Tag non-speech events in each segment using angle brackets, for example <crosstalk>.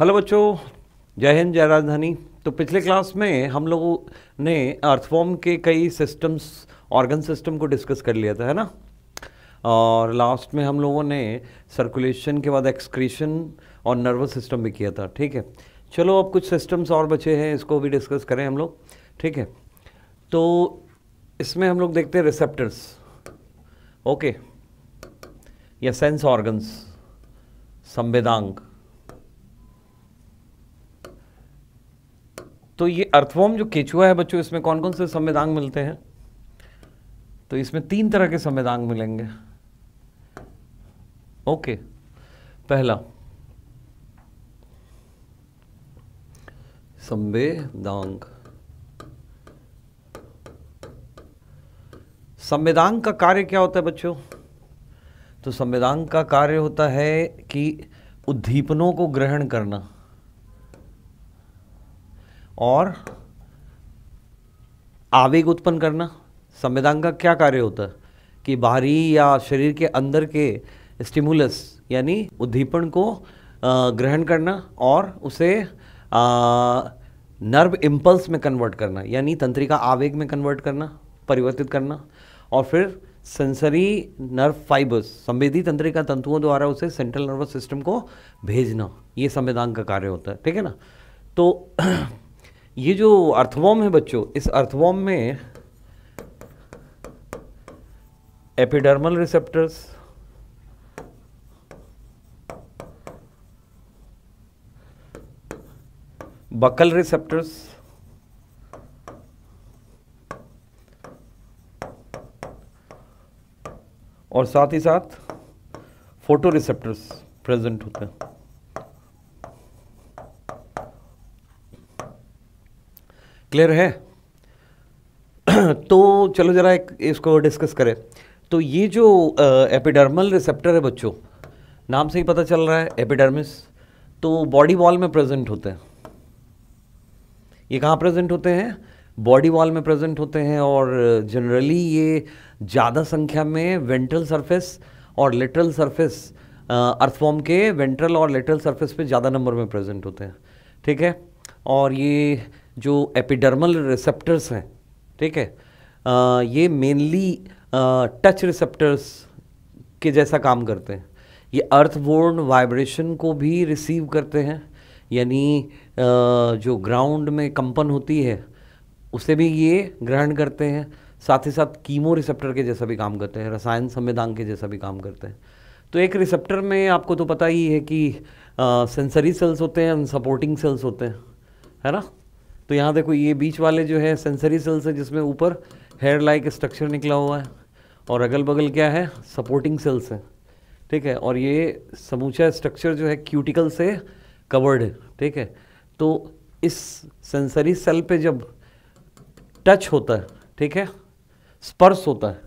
Hello बच्चों जय हिंद जय राजधानी तो पिछले क्लास में हम लोगों ने अर्थफॉर्म के कई सिस्टम्स ऑर्गन सिस्टम को डिस्कस कर लिया था है ना और लास्ट में हम लोगों ने सर्कुलेशन के बाद एक्सक्रीशन और नर्वस सिस्टम भी किया था ठीक है चलो अब कुछ सिस्टम्स और बचे हैं इसको भी डिस्कस करें हम लोग ठीक है तो इसमें हम लोग देखते हैं रिसेप्टर्स ओके या सेंस ऑर्गन्स संवेदांग तो ये अर्थवॉर्म जो केचुआ है बच्चों इसमें कौन कौन से संवेदांग मिलते हैं तो इसमें तीन तरह के संवेदांग मिलेंगे ओके पहला संवेदांग संवेदांग का कार्य क्या होता है बच्चों तो संविधान का कार्य होता है कि उद्दीपनों को ग्रहण करना और आवेग उत्पन्न करना संविधान का क्या कार्य होता है कि बाहरी या शरीर के अंदर के स्टिमुलस यानी उद्दीपन को ग्रहण करना और उसे नर्व इम्पल्स में कन्वर्ट करना यानी तंत्रिका आवेग में कन्वर्ट करना परिवर्तित करना और फिर सेंसरी नर्व फाइबर्स संवेदी तंत्रिका तंतुओं द्वारा उसे सेंट्रल नर्वस सिस्टम को भेजना ये संविधान का कार्य होता है ठीक है ना तो ये जो अर्थवॉम है बच्चों इस अर्थवॉम में एपिडर्मल रिसेप्टर्स बकल रिसेप्टर्स और साथ ही साथ फोटो रिसेप्टर्स प्रेजेंट होते हैं क्लियर है <clears throat> तो चलो ज़रा एक इसको डिस्कस करें तो ये जो एपिडर्मल रिसेप्टर है बच्चों नाम से ही पता चल रहा है एपिडर्मिस तो बॉडी वॉल में प्रेजेंट होते हैं ये कहाँ प्रेजेंट होते हैं बॉडी वॉल में प्रेजेंट होते हैं और जनरली ये ज़्यादा संख्या में वेंट्रल सरफेस और लेटरल सरफेस अर्थफॉर्म के वेंट्रल और लेटरल सरफेस पे ज़्यादा नंबर में प्रेजेंट होते हैं ठीक है और ये जो एपिडर्मल रिसेप्टर्स हैं ठीक है आ, ये मेनली टच रिसेप्टर्स के जैसा काम करते हैं ये अर्थवोर्न वाइब्रेशन को भी रिसीव करते हैं यानी जो ग्राउंड में कंपन होती है उसे भी ये ग्रहण करते हैं साथ ही साथ कीमो रिसेप्टर के जैसा भी काम करते हैं रसायन संविधान के जैसा भी काम करते हैं तो एक रिसेप्टर में आपको तो पता ही है कि सेंसरी सेल्स होते हैं सपोर्टिंग सेल्स होते हैं है ना तो यहाँ देखो ये बीच वाले जो है सेंसरी सेल्स है जिसमें ऊपर हेयर लाइक स्ट्रक्चर निकला हुआ है और अगल बगल क्या है सपोर्टिंग सेल्स है ठीक है और ये समूचा स्ट्रक्चर जो है क्यूटिकल से कवर्ड है ठीक है तो इस सेंसरी सेल पे जब टच होता है ठीक है स्पर्श होता है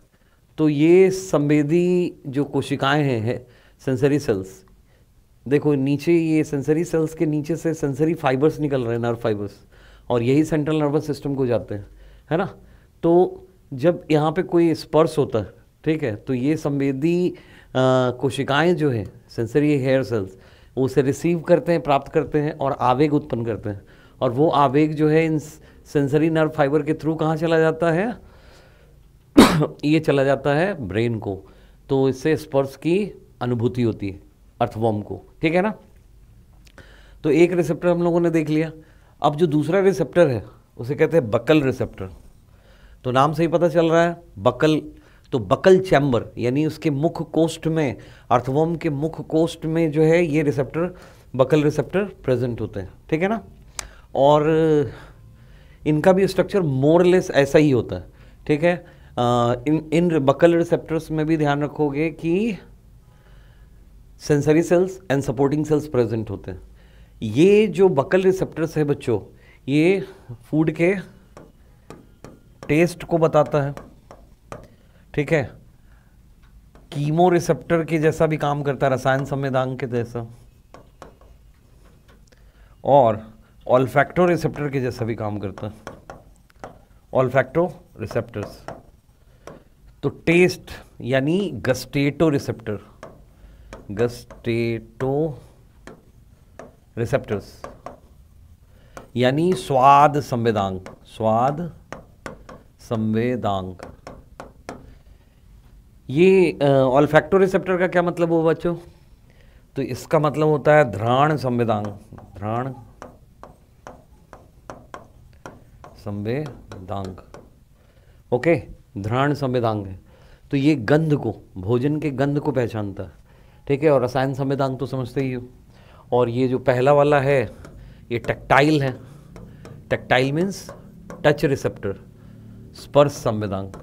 तो ये संवेदी जो कोशिकाएं हैं है, सेंसरी सेल्स देखो नीचे ये सेंसरी सेल्स के नीचे से सेंसरी फाइबर्स निकल रहे हैं नर्व फाइबर्स और यही सेंट्रल नर्वस सिस्टम को जाते हैं है ना तो जब यहाँ पे कोई स्पर्श होता है ठीक है तो ये संवेदी कोशिकाएं जो है सेंसरी हेयर सेल्स उसे रिसीव करते हैं प्राप्त करते हैं और आवेग उत्पन्न करते हैं और वो आवेग जो है इन सेंसरी नर्व फाइबर के थ्रू कहाँ चला जाता है <coughs> ये चला जाता है ब्रेन को तो इससे स्पर्श की अनुभूति होती है अर्थवॉम को ठीक है ना तो एक रिसेप्टर हम लोगों ने देख लिया अब जो दूसरा रिसेप्टर है उसे कहते हैं बकल रिसेप्टर तो नाम से ही पता चल रहा है बकल तो बकल चैम्बर यानी उसके मुख कोष्ट में अर्थवोम के मुख कोष्ट में जो है ये रिसेप्टर बकल रिसेप्टर प्रेजेंट होते हैं ठीक है ना और इनका भी स्ट्रक्चर मोरलेस ऐसा ही होता है ठीक है आ, इन इन बकल रिसेप्टर्स में भी ध्यान रखोगे कि sensory cells and supporting cells present होते हैं ये जो बकल रिसेप्टर्स है बच्चों ये फूड के टेस्ट को बताता है ठीक है कीमो रिसेप्टर के जैसा भी काम करता है रसायन संवेदांग के जैसा और ऑल्फैक्टो रिसेप्टर के जैसा भी काम करता है ऑलफैक्टो रिसेप्टर्स तो टेस्ट यानी गस्टेटो रिसेप्टर गस्टेटो रिसेप्टर्स यानी स्वाद संवेदांग स्वाद संवेदांग ये ऑलफैक्टो रिसेप्टर का क्या मतलब हुआ बच्चों तो इसका मतलब होता है ध्राण संवेदांग ध्राण संवेदांग ओके ध्राण संवेदांग है तो ये गंध को भोजन के गंध को पहचानता है ठीक है और रसायन संवेदांग तो समझते ही हो और ये जो पहला वाला है ये टेक्टाइल है टेक्टाइल मीन्स टच रिसेप्टर स्पर्श संवेदांग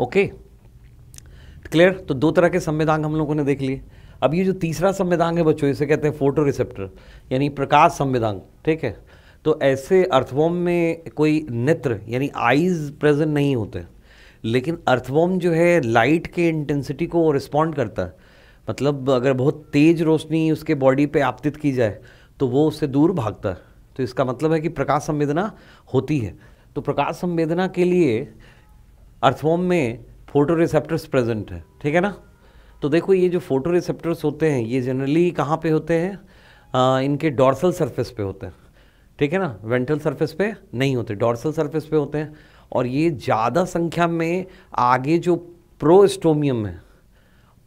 ओके क्लियर तो दो तरह के संवेदांग हम लोगों ने देख लिए अब ये जो तीसरा संवेदांग है बच्चों इसे कहते हैं फोटो रिसेप्टर यानी प्रकाश संवेदांग ठीक है तो ऐसे अर्थवॉम में कोई नेत्र यानी आईज प्रेजेंट नहीं होते लेकिन अर्थवॉम जो है लाइट के इंटेंसिटी को रिस्पॉन्ड करता है मतलब अगर बहुत तेज़ रोशनी उसके बॉडी पे आपतित की जाए तो वो उससे दूर भागता है तो इसका मतलब है कि प्रकाश संवेदना होती है तो प्रकाश संवेदना के लिए अर्थवॉम में फोटो रिसेप्टर्स प्रेजेंट है ठीक है ना तो देखो ये जो फोटो रिसेप्टर्स होते हैं ये जनरली कहाँ पे होते हैं इनके डॉर्सल सरफेस पे होते हैं ठीक है ना वेंट्रल सरफेस पे नहीं होते डॉर्सल सरफेस पे होते हैं और ये ज़्यादा संख्या में आगे जो प्रोस्टोमियम है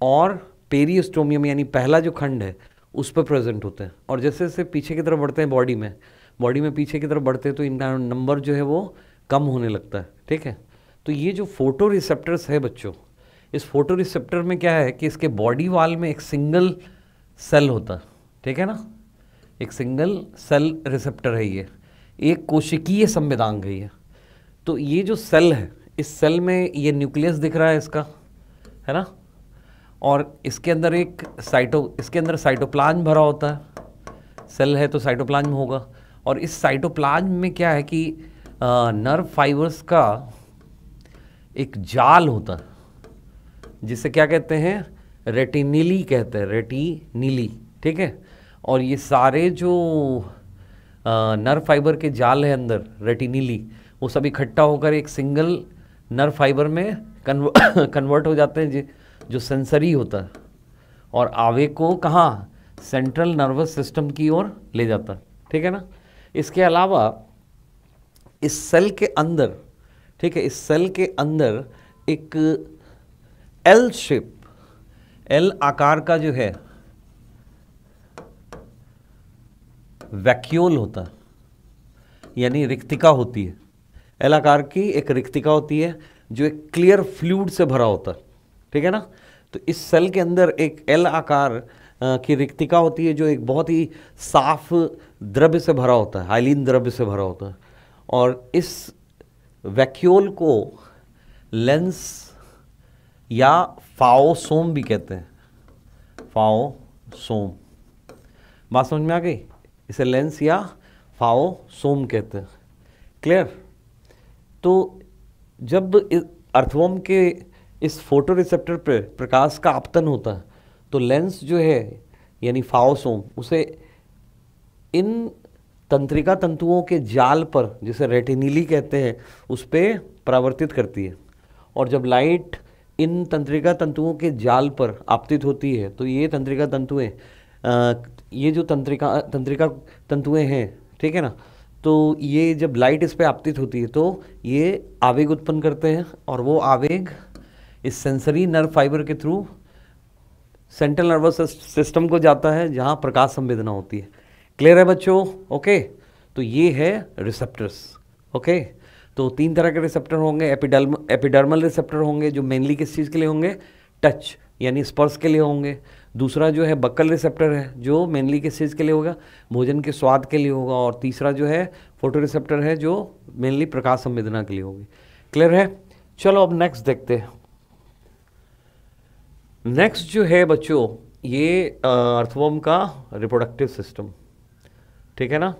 और पेरीस्टोमियम यानी पहला जो खंड है उस पर प्रेजेंट होते हैं और जैसे जैसे पीछे की तरफ बढ़ते हैं बॉडी में बॉडी में पीछे की तरफ बढ़ते हैं तो इनका नंबर जो है वो कम होने लगता है ठीक है तो ये जो फोटो रिसेप्टर्स है बच्चों इस फोटो रिसेप्टर में क्या है कि इसके बॉडी वाल में एक सिंगल सेल होता है ठीक है ना एक सिंगल सेल रिसेप्टर है ये एक कोशिकीय संविधान है ये तो ये जो सेल है इस सेल में ये न्यूक्लियस दिख रहा है इसका है ना और इसके अंदर एक साइटो इसके अंदर साइटोप्लाज्म भरा होता है सेल है तो साइटोप्लाज्म होगा और इस साइटोप्लाज्म में क्या है कि नर्व फाइबर्स का एक जाल होता है जिसे क्या कहते हैं रेटिनीली कहते हैं रेटिनीली ठीक है और ये सारे जो नर्व फाइबर के जाल है अंदर रेटिनीली वो सब इकट्ठा होकर एक सिंगल नर फाइबर में <coughs> कन्वर्ट हो जाते हैं जो सेंसरी होता है और आवेग को कहाँ सेंट्रल नर्वस सिस्टम की ओर ले जाता है ठीक है ना इसके अलावा इस सेल के अंदर ठीक है इस सेल के अंदर एक एल शेप एल आकार का जो है वैक्यूल होता है यानी रिक्तिका होती है एल आकार की एक रिक्तिका होती है जो एक क्लियर फ्लूड से भरा होता है ठीक है ना तो इस सेल के अंदर एक एल आकार की रिक्तिका होती है जो एक बहुत ही साफ द्रव्य से भरा होता है हाइलिन द्रव्य से भरा होता है और इस वैक्यूल को लेंस या फाओसोम भी कहते हैं फाओसोम बात समझ में आ गई इसे लेंस या फाओसोम कहते हैं क्लियर तो जब अर्थवम के इस फोटो रिसेप्टर पर प्रकाश का आपतन होता है तो लेंस जो है यानी फाओसोम उसे इन तंत्रिका तंतुओं के जाल पर जिसे रेटिनीली कहते हैं उस पर परावर्तित करती है और जब लाइट इन तंत्रिका तंतुओं के जाल पर आपतित होती है तो ये तंत्रिका तंतुएं ये जो तंत्रिका तंत्रिका तंतुएं हैं ठीक है ना तो ये जब लाइट इस पर आपतित होती है तो ये आवेग उत्पन्न करते हैं और वो आवेग इस सेंसरी नर्व फाइबर के थ्रू सेंट्रल नर्वस सिस्टम को जाता है जहाँ प्रकाश संवेदना होती है क्लियर है बच्चों ओके तो ये है रिसेप्टर्स ओके तो तीन तरह के रिसेप्टर होंगे एपिडर्म एपिडर्मल रिसेप्टर होंगे जो मेनली किस चीज़ के लिए होंगे टच यानी स्पर्श के लिए होंगे दूसरा जो है बक्कल रिसेप्टर है जो मेनली किस के लिए होगा भोजन के स्वाद के लिए होगा और तीसरा जो है फोटो रिसेप्टर है जो मेनली प्रकाश संवेदना के लिए होगी क्लियर है चलो अब नेक्स्ट देखते हैं नेक्स्ट जो है बच्चों ये अर्थवम का रिप्रोडक्टिव सिस्टम ठीक है ना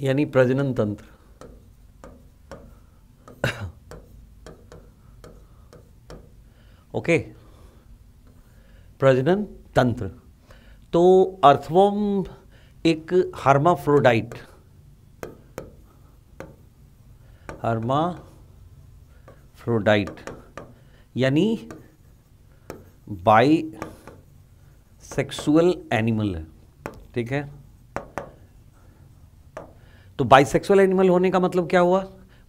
यानी प्रजनन तंत्र ओके <coughs> okay. प्रजनन तंत्र तो अर्थवॉम एक हार्मा फ्रोडाइट यानी बाई सेक्सुअल एनिमल है ठीक है तो बाइसेक्सुअल एनिमल होने का मतलब क्या हुआ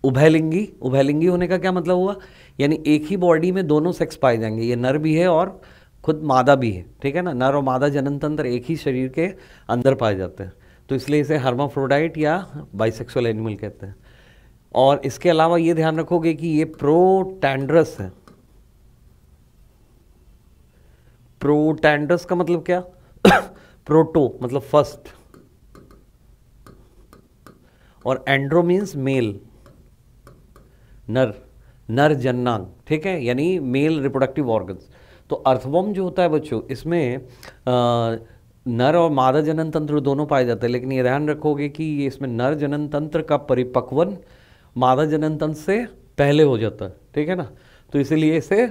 उभयलिंगी उभयलिंगी होने का क्या मतलब हुआ यानी एक ही बॉडी में दोनों सेक्स पाए जाएंगे ये नर भी है और खुद मादा भी है ठीक है ना नर और मादा जनन तंत्र एक ही शरीर के अंदर पाए जाते हैं तो इसलिए इसे हर्माफ्रोडाइट या बाइसेक्सुअल एनिमल कहते हैं और इसके अलावा ये ध्यान रखोगे कि ये प्रोटैंड्रस है प्रोटैंड्रस का मतलब क्या प्रोटो <coughs> मतलब फर्स्ट और एंड्रो मीन्स मेल नर नर जननांग ठीक है यानी मेल रिप्रोडक्टिव ऑर्गन्स तो अर्थवम जो होता है बच्चों इसमें नर और मादा जनन तंत्र दोनों पाए जाते हैं लेकिन ये ध्यान रखोगे कि इसमें नर जनन तंत्र का परिपक्वन मादा जनन तंत्र से पहले हो जाता है ठीक है ना तो इसीलिए इसे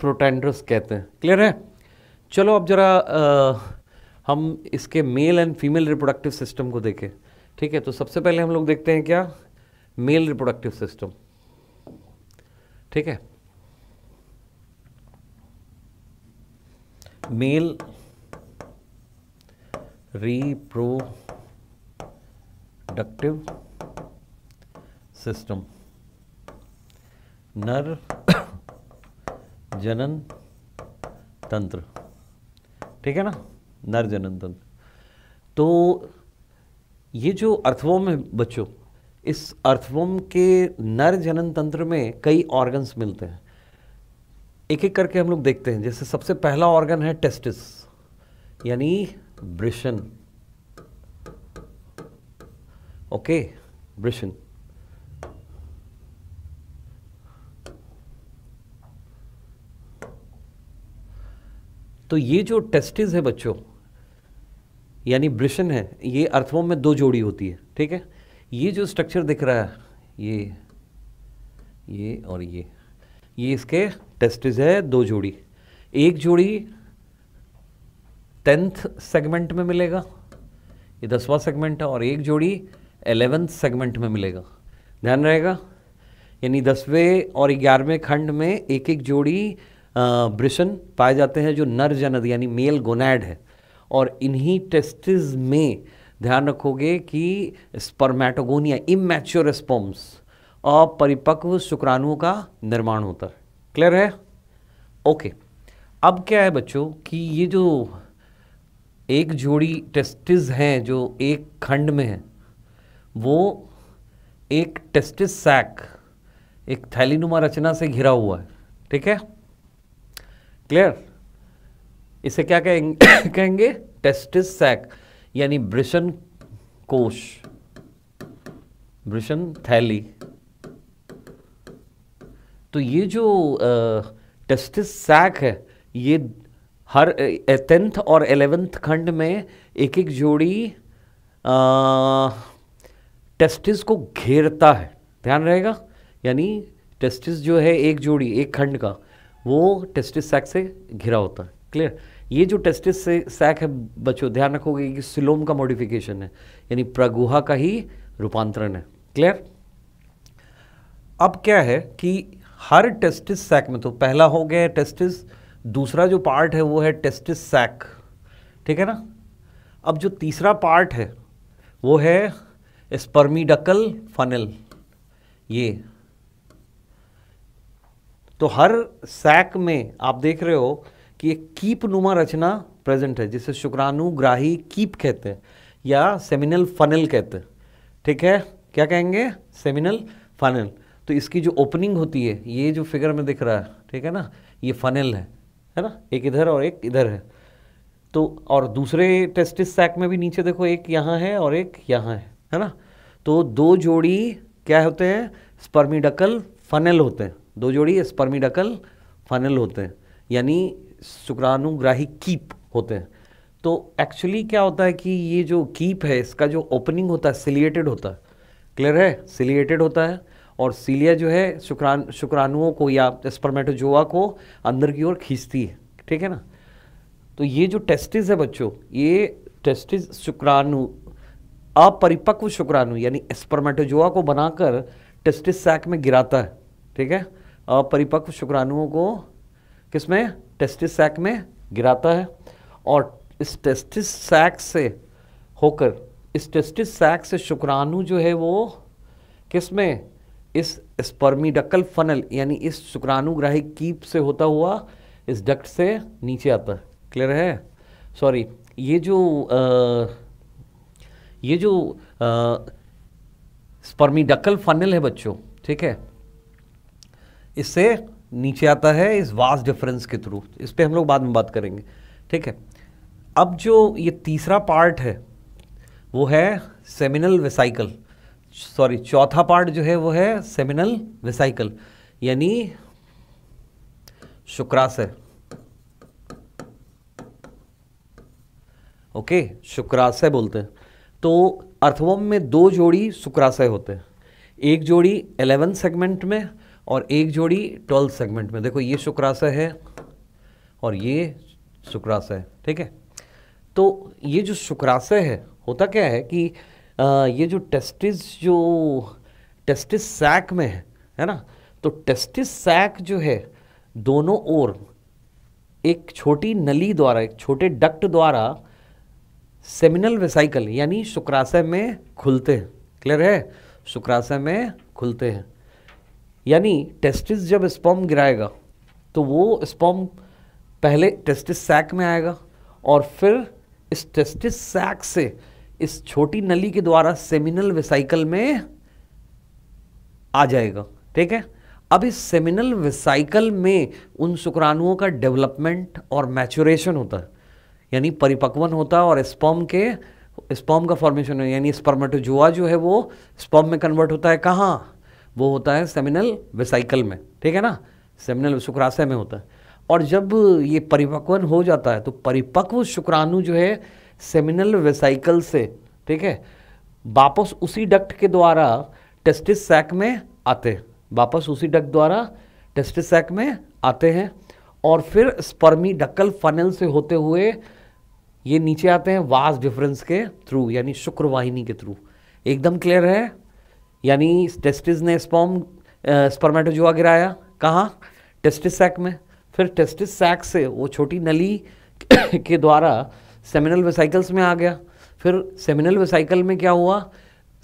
प्रोटेंड्रस कहते हैं क्लियर है चलो अब ज़रा हम इसके male and female reproductive system को देखें ठीक है तो सबसे पहले हम लोग देखते हैं क्या मेल रिप्रोडक्टिव सिस्टम ठीक है मेल रिप्रोडक्टिव सिस्टम नर जनन तंत्र ठीक है ना नर जनन तंत्र तो ये जो अर्थवम है बच्चों इस अर्थवम के नर जनन तंत्र में कई ऑर्गन्स मिलते हैं एक एक करके हम लोग देखते हैं जैसे सबसे पहला ऑर्गन है टेस्टिस यानी ब्रिशन ओके ब्रिशन तो ये जो टेस्टिस है बच्चों यानी ब्रिशन है ये अर्थवों में दो जोड़ी होती है ठीक है ये जो स्ट्रक्चर दिख रहा है ये ये और ये ये इसके टेस्टिस है दो जोड़ी एक जोड़ी टेंथ सेगमेंट में मिलेगा ये दसवां सेगमेंट है और एक जोड़ी एलेवेंथ सेगमेंट में मिलेगा ध्यान रहेगा यानी दसवें और ग्यारहवें खंड में एक एक जोड़ी ब्रिशन पाए जाते हैं जो नर जनद यानी मेल गोनैड है और इन्हीं टेस्टिस में ध्यान रखोगे कि स्पर्मेटोगोनिया इमेच्योर स्पॉम्स अपरिपक्व शुक्राणुओं का निर्माण होता है क्लियर है ओके अब क्या है बच्चों कि ये जो एक जोड़ी टेस्टिस हैं जो एक खंड में है वो एक टेस्टिस सैक एक थैलीनुमा रचना से घिरा हुआ है ठीक है क्लियर इसे क्या <coughs> कहेंगे कहेंगे टेस्टिस सैक यानी ब्रिशन कोश ब्रिशन थैली तो ये जो टेस्टिस सैक है ये हर टेंथ और एलेवेंथ खंड में एक एक जोड़ी टेस्टिस को घेरता है ध्यान रहेगा यानी टेस्टिस जो है एक जोड़ी एक खंड का वो टेस्टिस सैक से घिरा होता है क्लियर ये जो टेस्टिस से सैक है बच्चों ध्यान रखोगे कि सिलोम का मॉडिफिकेशन है यानी प्रगुहा का ही रूपांतरण है क्लियर अब क्या है कि हर टेस्टिस सैक में तो पहला हो गया है टेस्टिस दूसरा जो पार्ट है वो है टेस्टिस सैक ठीक है ना अब जो तीसरा पार्ट है वो है स्पर्मीडकल फनल ये तो हर सैक में आप देख रहे हो कि एक कीप नुमा रचना प्रेजेंट है जिसे ग्राही कीप कहते हैं या सेमिनल फनल कहते हैं ठीक है क्या कहेंगे सेमिनल फनल तो इसकी जो ओपनिंग होती है ये जो फिगर में दिख रहा है ठीक है ना ये फनल है है ना एक इधर और एक इधर है तो और दूसरे टेस्टिस सैक में भी नीचे देखो एक यहाँ है और एक यहाँ है है ना तो दो जोड़ी क्या होते हैं स्पर्मीडकल फनल होते हैं दो जोड़ी स्पर्मीडकल फनल होते हैं यानी शुक्राणुग्राही कीप होते हैं तो एक्चुअली क्या होता है कि ये जो कीप है इसका जो ओपनिंग होता है सिलिएटेड होता है क्लियर है सिलिएटेड होता है और सीलिया जो है शुक्रान शुक्राणुओं को या स्पर्मेटोजोआ को अंदर की ओर खींचती है ठीक है ना तो ये जो टेस्टिस है बच्चों ये टेस्टिस शुक्राणु अपरिपक्व शुक्राणु यानी स्पर्मेटोजोआ को बनाकर टेस्टिस सैक में गिराता है ठीक है अपरिपक्व शुक्राणुओं को किसमें टेस्टिस सैक में गिराता है और इस टेस्टिस सैक से होकर इस टेस्टिस सैक से शुक्राणु जो है वो किसमें इस स्पर्मीडकल फनल यानी इस शुक्राणुग्राही कीप से होता हुआ इस डक्ट से नीचे आता है क्लियर है सॉरी ये जो आ, ये जो स्पर्मीडकल फनल है बच्चों ठीक है इससे नीचे आता है इस वास डिफरेंस के थ्रू इस पर हम लोग बाद में बात करेंगे ठीक है अब जो ये तीसरा पार्ट है वो है सेमिनल वेसाइकल सॉरी चौथा पार्ट जो है वो है सेमिनल वेसाइकल यानी शुक्राशय ओके शुक्राशय बोलते हैं तो अर्थवम में दो जोड़ी शुक्राशय होते हैं एक जोड़ी एलेवन सेगमेंट में और एक जोड़ी ट्वेल्थ सेगमेंट में देखो ये शुक्राशय है और ये शुक्राशय ठीक है तो ये जो शुक्राशय है होता क्या है कि ये जो टेस्टिस जो टेस्टिस सैक में है है ना तो टेस्टिस सैक जो है दोनों ओर एक छोटी नली द्वारा एक छोटे डक्ट द्वारा सेमिनल वेसाइकल यानी शुक्राशय में खुलते हैं क्लियर है शुक्राशय में खुलते हैं यानी टेस्टिस जब स्पॉम गिराएगा तो वो स्पॉम पहले टेस्टिस सैक में आएगा और फिर इस टेस्टिस सैक से इस छोटी नली के द्वारा सेमिनल वेसाइकल में आ जाएगा ठीक है अब इस सेमिनल वेसाइकल में उन शुक्राणुओं का डेवलपमेंट और मैचुरेशन होता है यानी परिपक्वन होता है और स्पर्म के स्पर्म का फॉर्मेशन हो यानी स्पर्मेटोजुआ जो है वो स्पर्म में कन्वर्ट होता है कहाँ वो होता है सेमिनल वेसाइकल में ठीक है ना सेमिनल शुक्राशय में होता है और जब ये परिपक्वन हो जाता है तो परिपक्व शुक्राणु जो है सेमिनल वेसाइकल से ठीक है वापस उसी डक्ट के द्वारा टेस्टिस सैक में आते वापस उसी डक्ट द्वारा टेस्टिस सैक में आते हैं और फिर स्पर्मी डक्कल फनल से होते हुए ये नीचे आते हैं वास डिफरेंस के थ्रू यानी शुक्रवाहिनी के थ्रू एकदम क्लियर है यानी टेस्टिस ने स्पॉम स्पर्मेटोजुआ गिराया कहाँ टेस्टिस सैक में फिर टेस्टिस सैक से वो छोटी नली के द्वारा सेमिनल वेसाइकल्स में आ गया फिर सेमिनल वेसाइकल में क्या हुआ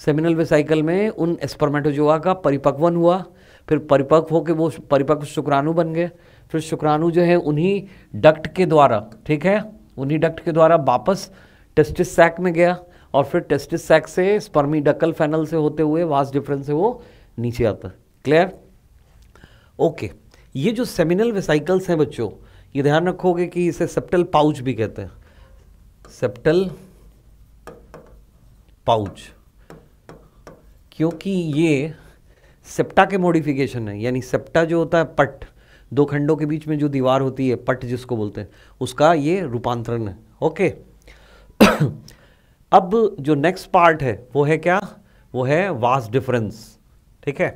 सेमिनल वेसाइकल में उन एस्पर्मेटोजोआ का परिपक्वन हुआ फिर परिपक्व होकर वो परिपक्व शुक्राणु बन गए फिर शुक्राणु जो है उन्हीं डक्ट के द्वारा ठीक है उन्हीं डक्ट के द्वारा वापस टेस्टिस सैक में गया और फिर टेस्टिस सैक से स्पर्मी डकल फैनल से होते हुए वास डिफरेंस से वो नीचे आता क्लियर ओके ये जो सेमिनल वेसाइकल्स हैं बच्चों ये ध्यान रखोगे कि इसे सेप्टल पाउच भी कहते हैं सेप्टल पाउच क्योंकि ये सेप्टा के मॉडिफिकेशन है यानी सेप्टा जो होता है पट दो खंडों के बीच में जो दीवार होती है पट जिसको बोलते हैं उसका ये रूपांतरण है ओके <coughs> अब जो नेक्स्ट पार्ट है वो है क्या वो है वास डिफरेंस ठीक है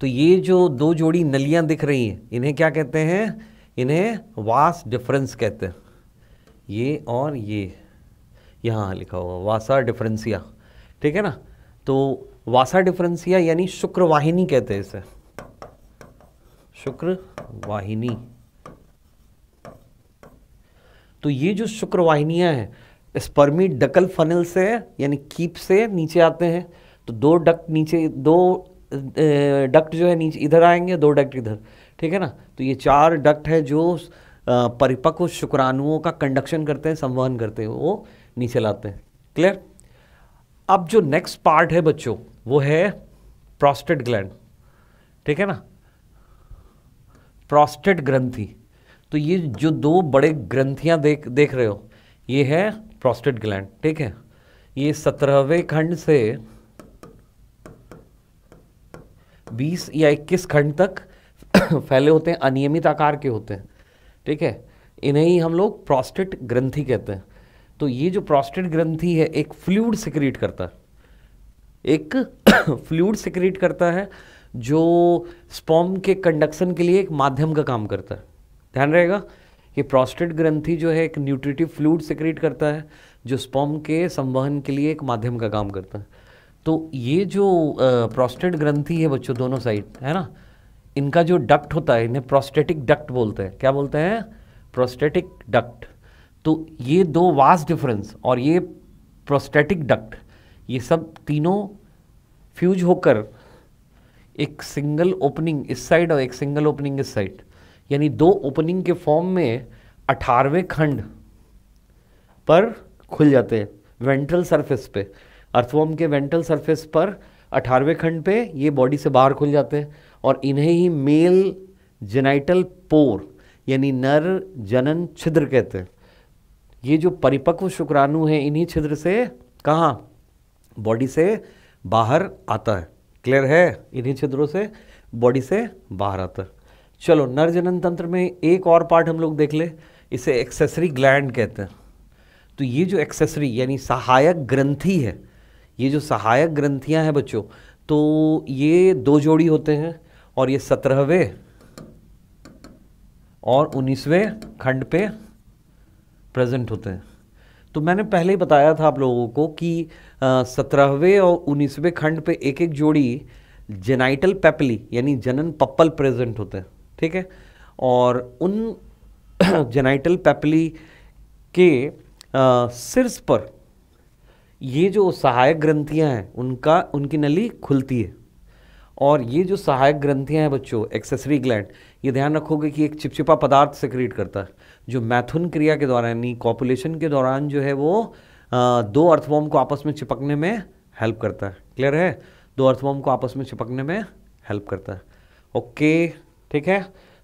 तो ये जो दो जोड़ी नलियां दिख रही हैं इन्हें क्या कहते हैं इन्हें वास डिफरेंस कहते हैं ये और ये यहाँ लिखा हुआ वासा डिफरेंसिया ठीक है ना तो वासा डिफरेंसिया यानी शुक्रवाहिनी कहते हैं इसे शुक्रवाहिनी तो ये जो शुक्रवाहिनियाँ हैं स्पर्मी डकल फनल से यानी कीप से नीचे आते हैं तो दो डक्ट नीचे दो डक्ट जो है नीचे इधर आएंगे दो डक्ट इधर ठीक है ना तो ये चार डक्ट है जो परिपक्व शुक्राणुओं का कंडक्शन करते हैं संवहन करते हैं वो नीचे लाते हैं क्लियर अब जो नेक्स्ट पार्ट है बच्चों वो है प्रोस्टेट ग्लैंड ठीक है ना प्रोस्टेट ग्रंथि तो ये जो दो बड़े ग्रंथियां देख देख रहे हो ये है प्रोस्टेट ग्लैंड ठीक है ये सत्रहवें खंड से बीस या इक्कीस खंड तक <coughs> फैले होते हैं अनियमित आकार के होते हैं ठीक है इन्हें ही हम लोग प्रोस्टेट ग्रंथि कहते हैं तो ये जो प्रोस्टेट ग्रंथि है एक फ्लूड सिक्रीट करता है एक फ्लूड <coughs> सिक्रीट करता है जो स्पॉम के कंडक्शन के लिए एक माध्यम का काम करता है ध्यान रहेगा कि प्रोस्टेट ग्रंथि जो है एक न्यूट्रिटिव फ्लूड सिक्रीट करता है जो स्पॉम के संवहन के लिए एक माध्यम का काम करता है तो ये जो प्रोस्टेट ग्रंथि है बच्चों दोनों साइड है ना इनका जो डक्ट होता है इन्हें प्रोस्टेटिक डक्ट बोलते हैं क्या बोलते हैं प्रोस्टेटिक डक्ट तो ये दो वास्ट डिफरेंस और ये प्रोस्टेटिक डक्ट ये सब तीनों फ्यूज होकर एक सिंगल ओपनिंग इस साइड और एक सिंगल ओपनिंग इस साइड यानी दो ओपनिंग के फॉर्म में अठारहवें खंड पर खुल जाते हैं वेंट्रल सरफेस पे अर्थवॉर्म के वेंट्रल सरफेस पर अठारहवें खंड पे ये बॉडी से बाहर खुल जाते हैं और इन्हें ही मेल जेनाइटल पोर यानी नर जनन छिद्र कहते हैं ये जो परिपक्व शुक्राणु है इन्हीं छिद्र से कहाँ बॉडी से बाहर आता है क्लियर है इन्हीं छिद्रों से बॉडी से बाहर आता है चलो नर जनन तंत्र में एक और पार्ट हम लोग देख ले इसे एक्सेसरी ग्लैंड कहते हैं तो ये जो एक्सेसरी यानी सहायक ग्रंथि है ये जो सहायक ग्रंथियां हैं बच्चों तो ये दो जोड़ी होते हैं और ये सत्रहवें और उन्नीसवें खंड पे प्रेजेंट होते हैं तो मैंने पहले ही बताया था आप लोगों को कि सत्रहवें और उन्नीसवें खंड पे एक एक जोड़ी जेनाइटल पेपली यानी जनन पप्पल प्रेजेंट होते हैं ठीक है और उन <clears throat> जेनाइटल पेपली के आ, सिर्स पर ये जो सहायक ग्रंथियां हैं उनका उनकी नली खुलती है और ये जो सहायक ग्रंथियाँ हैं बच्चों एक्सेसरी ग्लैंड ये ध्यान रखोगे कि एक चिपचिपा पदार्थ से क्रिएट करता है जो मैथुन क्रिया के दौरान यानी कॉपुलेशन के दौरान जो है वो आ, दो अर्थवॉम को आपस में चिपकने में हेल्प करता है क्लियर है दो अर्थवॉम को आपस में चिपकने में हेल्प करता है ओके ठीक है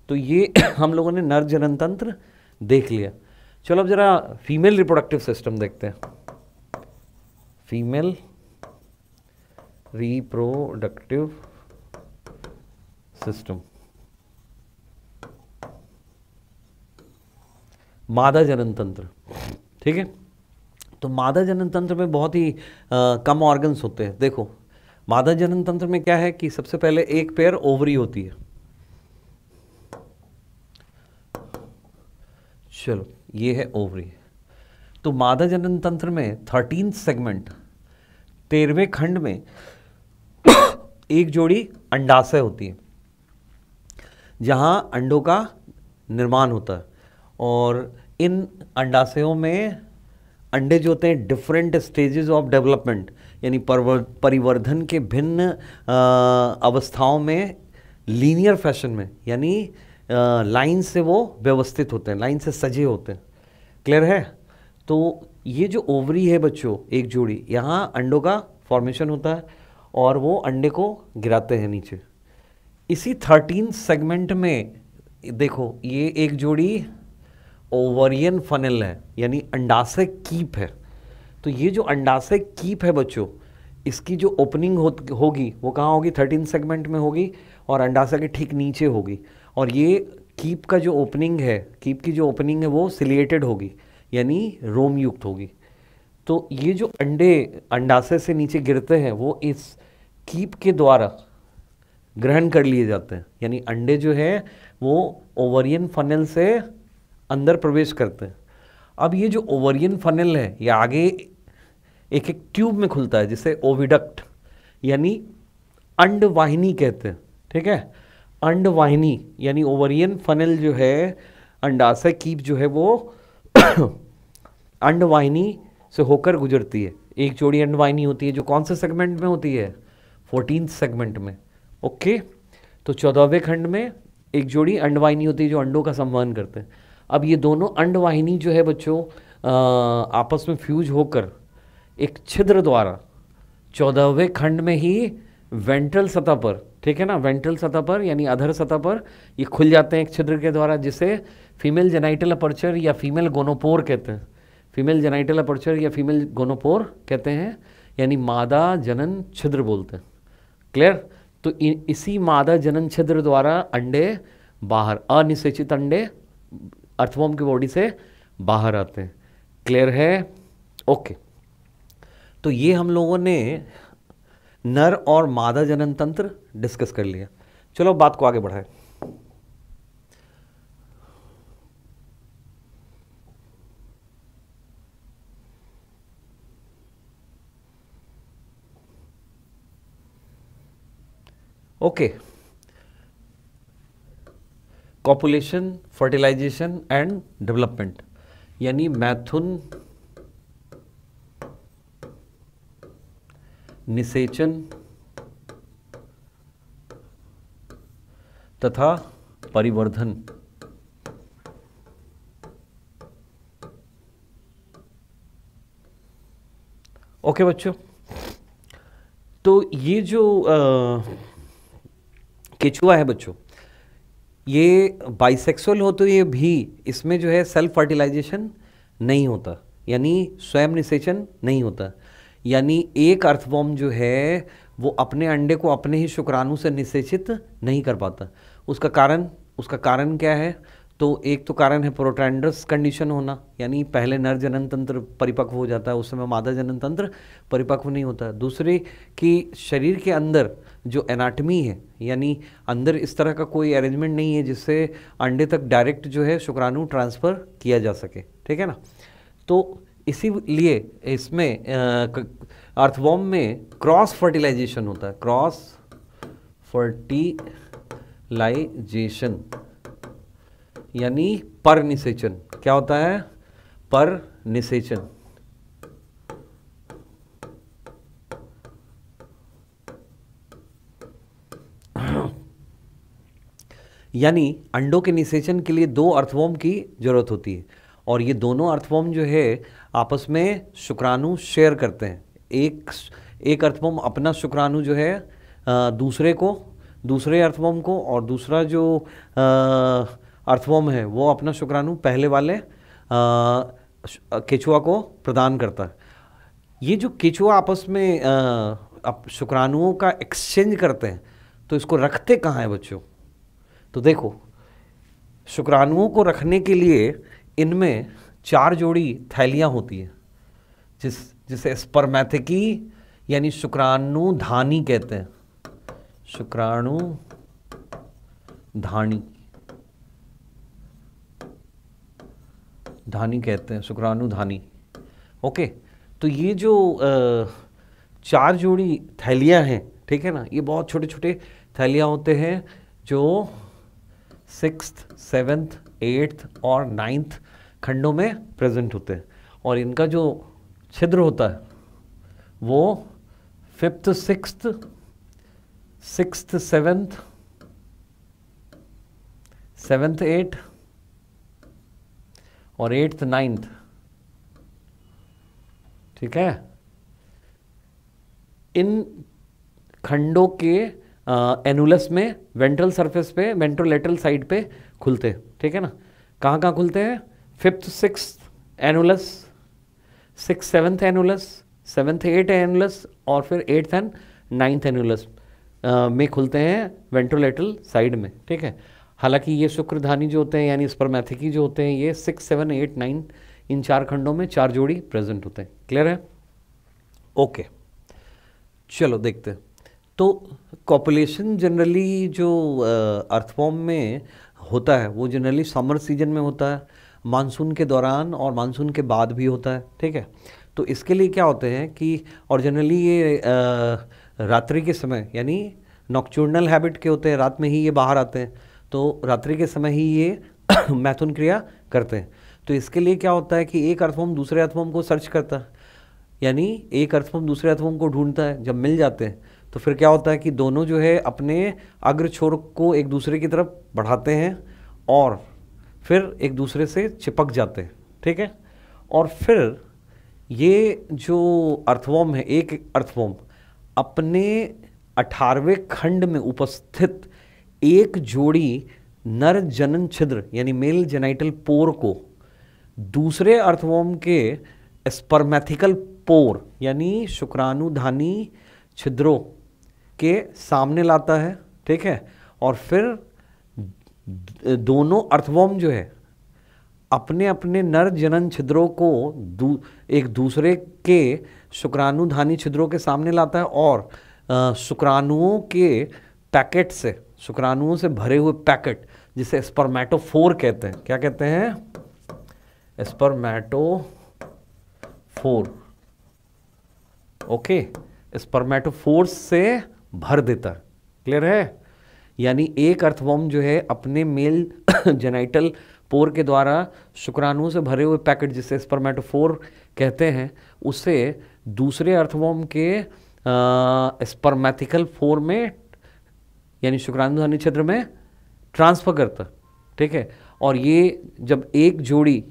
तो ये <coughs> हम लोगों ने नर जनन तंत्र देख लिया चलो अब जरा फीमेल रिप्रोडक्टिव सिस्टम देखते हैं फीमेल रिप्रोडक्टिव system. मादा जनन तंत्र ठीक है तो मादा जनन तंत्र में बहुत ही आ, कम ऑर्गन्स होते हैं देखो मादा जनन तंत्र में क्या है कि सबसे पहले एक पेयर ओवरी होती है चलो ये है ओवरी तो मादा जनन तंत्र में थर्टीन सेगमेंट तेरहवें खंड में एक जोड़ी अंडाशय होती है जहाँ अंडों का निर्माण होता है और इन अंडाशयों में अंडे जो होते हैं डिफरेंट स्टेजेस ऑफ डेवलपमेंट यानी परिवर्धन के भिन्न अवस्थाओं में लीनियर फैशन में यानी लाइन से वो व्यवस्थित होते हैं लाइन से सजे होते हैं क्लियर है तो ये जो ओवरी है बच्चों एक जोड़ी यहाँ अंडों का फॉर्मेशन होता है और वो अंडे को गिराते हैं नीचे इसी थर्टीन सेगमेंट में देखो ये एक जोड़ी ओवरियन फनल है यानी अंडाशय कीप है तो ये जो अंडाशय कीप है बच्चों इसकी जो ओपनिंग हो होगी वो कहाँ होगी थर्टीन सेगमेंट में होगी और अंडाशय के ठीक नीचे होगी और ये कीप का जो ओपनिंग है कीप की जो ओपनिंग है वो सिलिएटेड होगी यानी रोमयुक्त होगी तो ये जो अंडे अंडाशय से नीचे गिरते हैं वो इस कीप के द्वारा ग्रहण कर लिए जाते हैं यानी अंडे जो है वो ओवरियन फनल से अंदर प्रवेश करते हैं अब ये जो ओवरियन फनल है ये आगे एक एक ट्यूब में खुलता है जिसे ओविडक्ट यानी अंडवाहिनी कहते हैं ठीक है अंडवाहिनी यानी ओवरियन फनल जो है अंडाशय कीप जो है वो <coughs> अंडवाहिनी से होकर गुजरती है एक जोड़ी अंडवाहिनी होती है जो कौन से सेगमेंट में होती है फोर्टीन सेगमेंट में ओके तो चौदहवें खंड में एक जोड़ी अंडवाहिनी होती है जो अंडों का सम्मान करते हैं अब ये दोनों अंडवाहिनी जो है बच्चों आपस में फ्यूज होकर एक छिद्र द्वारा चौदहवें खंड में ही वेंट्रल सतह पर ठीक है ना वेंट्रल सतह पर यानी अधर सतह पर ये खुल जाते हैं एक छिद्र के द्वारा जिसे फीमेल जेनाइटल अपर्चर या फीमेल गोनोपोर कहते हैं फीमेल जेनाइटल अपर्चर या फीमेल गोनोपोर कहते हैं यानी मादा जनन छिद्र बोलते हैं क्लियर तो इसी मादा जनन छिद्र द्वारा अंडे बाहर अनिषेचित अंडे अर्थवम की बॉडी से बाहर आते हैं क्लियर है ओके तो ये हम लोगों ने नर और मादा जनन तंत्र डिस्कस कर लिया चलो बात को आगे बढ़ाएं okay copulation fertilisation and development यानी मैथुन निषेचन तथा परिवर्धन ओके बच्चों तो ये जो आ, केचुआ है बच्चों ये बाइसेक्सुअल तो ये भी इसमें जो है सेल्फ फर्टिलाइजेशन नहीं होता यानी स्वयं निषेचन नहीं होता यानी एक अर्थबॉम जो है वो अपने अंडे को अपने ही शुक्राणु से निषेचित नहीं कर पाता उसका कारण उसका कारण क्या है तो एक तो कारण है प्रोट्रैंडस कंडीशन होना यानी पहले नर जनन तंत्र परिपक्व हो जाता है उस समय मादा जनन तंत्र परिपक्व नहीं होता दूसरे कि शरीर के अंदर जो एनाटमी है यानी अंदर इस तरह का कोई अरेंजमेंट नहीं है जिससे अंडे तक डायरेक्ट जो है शुक्राणु ट्रांसफ़र किया जा सके ठीक है ना तो इसीलिए इसमें अर्थवॉम में क्रॉस फर्टिलाइजेशन होता है क्रॉस फर्टिलाइजेशन यानी पर निषेचन क्या होता है पर निषेचन यानी अंडों के निषेचन के लिए दो अर्थवॉम की ज़रूरत होती है और ये दोनों अर्थवॉम जो है आपस में शुक्राणु शेयर करते हैं एक एक अर्थवॉम अपना शुक्राणु जो है दूसरे को दूसरे अर्थवॉम को और दूसरा जो अर्थवॉम है वो अपना शुक्राणु पहले वाले केचुआ को प्रदान करता है ये जो केचुआ आपस में शुक्राणुओं का एक्सचेंज करते हैं तो इसको रखते कहाँ हैं बच्चों तो देखो शुक्राणुओं को रखने के लिए इनमें चार जोड़ी थैलियाँ होती हैं जिस जिसे स्पर्मैथिकी यानी शुक्राणु धानी कहते हैं शुक्राणु धानी धानी कहते हैं शुक्राणु धानी ओके तो ये जो चार जोड़ी थैलियाँ हैं ठीक है ना ये बहुत छोटे छोटे थैलियाँ होते हैं जो सिक्स सेवेंथ एट्थ और नाइन्थ खंडों में प्रेजेंट होते हैं और इनका जो छिद्र होता है वो fifth six six seventh seventh eight और एट्थ नाइन्थ ठीक है इन खंडों के एनुलस में वेंट्रल सरफेस पे वेंट्रोलेटरल साइड पे खुलते ठीक है ना कहाँ कहाँ खुलते हैं fifth six annulus six seventh annulus seventh eight annulus और फिर एट्थ एंड नाइन्थ एनुलस में खुलते हैं वेंट्रोलेटरल साइड में ठीक है हालांकि ये शुक्रधानी जो होते हैं यानी स्पर्मैथिकी जो होते हैं ये सिक्स सेवन एट नाइन इन चार खंडों में चार जोड़ी प्रेजेंट होते हैं क्लियर है ओके चलो देखते हैं तो कॉपुलेशन जनरली जो अर्थफॉर्म में होता है वो जनरली समर सीजन में होता है मानसून के दौरान और मानसून के बाद भी होता है ठीक है तो इसके लिए क्या होते हैं कि और जनरली ये रात्रि के समय यानी नॉक्चूर्नल हैबिट के होते हैं रात में ही ये बाहर आते हैं तो रात्रि के समय ही ये <coughs> मैथुन क्रिया करते हैं तो इसके लिए क्या होता है कि एक अर्थफॉर्म दूसरे अर्थफॉर्म को सर्च करता है यानी एक अर्थफॉर्म दूसरे अर्थफॉर्म को ढूंढता है जब मिल जाते हैं तो फिर क्या होता है कि दोनों जो है अपने अग्र छोर को एक दूसरे की तरफ बढ़ाते हैं और फिर एक दूसरे से चिपक जाते हैं ठीक है और फिर ये जो अर्थवॉम है एक अर्थवॉम अपने अठारहवें खंड में उपस्थित एक जोड़ी नर जनन छिद्र यानी मेल जेनाइटल पोर को दूसरे अर्थवोम के स्पर्मैथिकल पोर यानी शुक्राणुधानी छिद्रों के सामने लाता है ठीक है और फिर दोनों अर्थवॉम जो है अपने अपने नर जनन छिद्रों को दू, एक दूसरे के शुक्राणुधानी छिद्रों के सामने लाता है और शुक्राणुओं के पैकेट से शुक्राणुओं से भरे हुए पैकेट जिसे स्पर्मेटोफोर कहते हैं क्या कहते हैं स्पर्मेटोफोर ओके स्पर्मेटोफोर से भर देता है क्लियर है यानी एक अर्थवॉम जो है अपने मेल <coughs> जेनाइटल पोर के द्वारा शुक्राणुओं से भरे हुए पैकेट जिसे स्पर्मेटोफोर कहते हैं उसे दूसरे अर्थवॉम के स्पर्मेथिकल फोर में यानी शुक्राणुधानी क्षेत्र में ट्रांसफ़र करता ठीक है और ये जब एक जोड़ी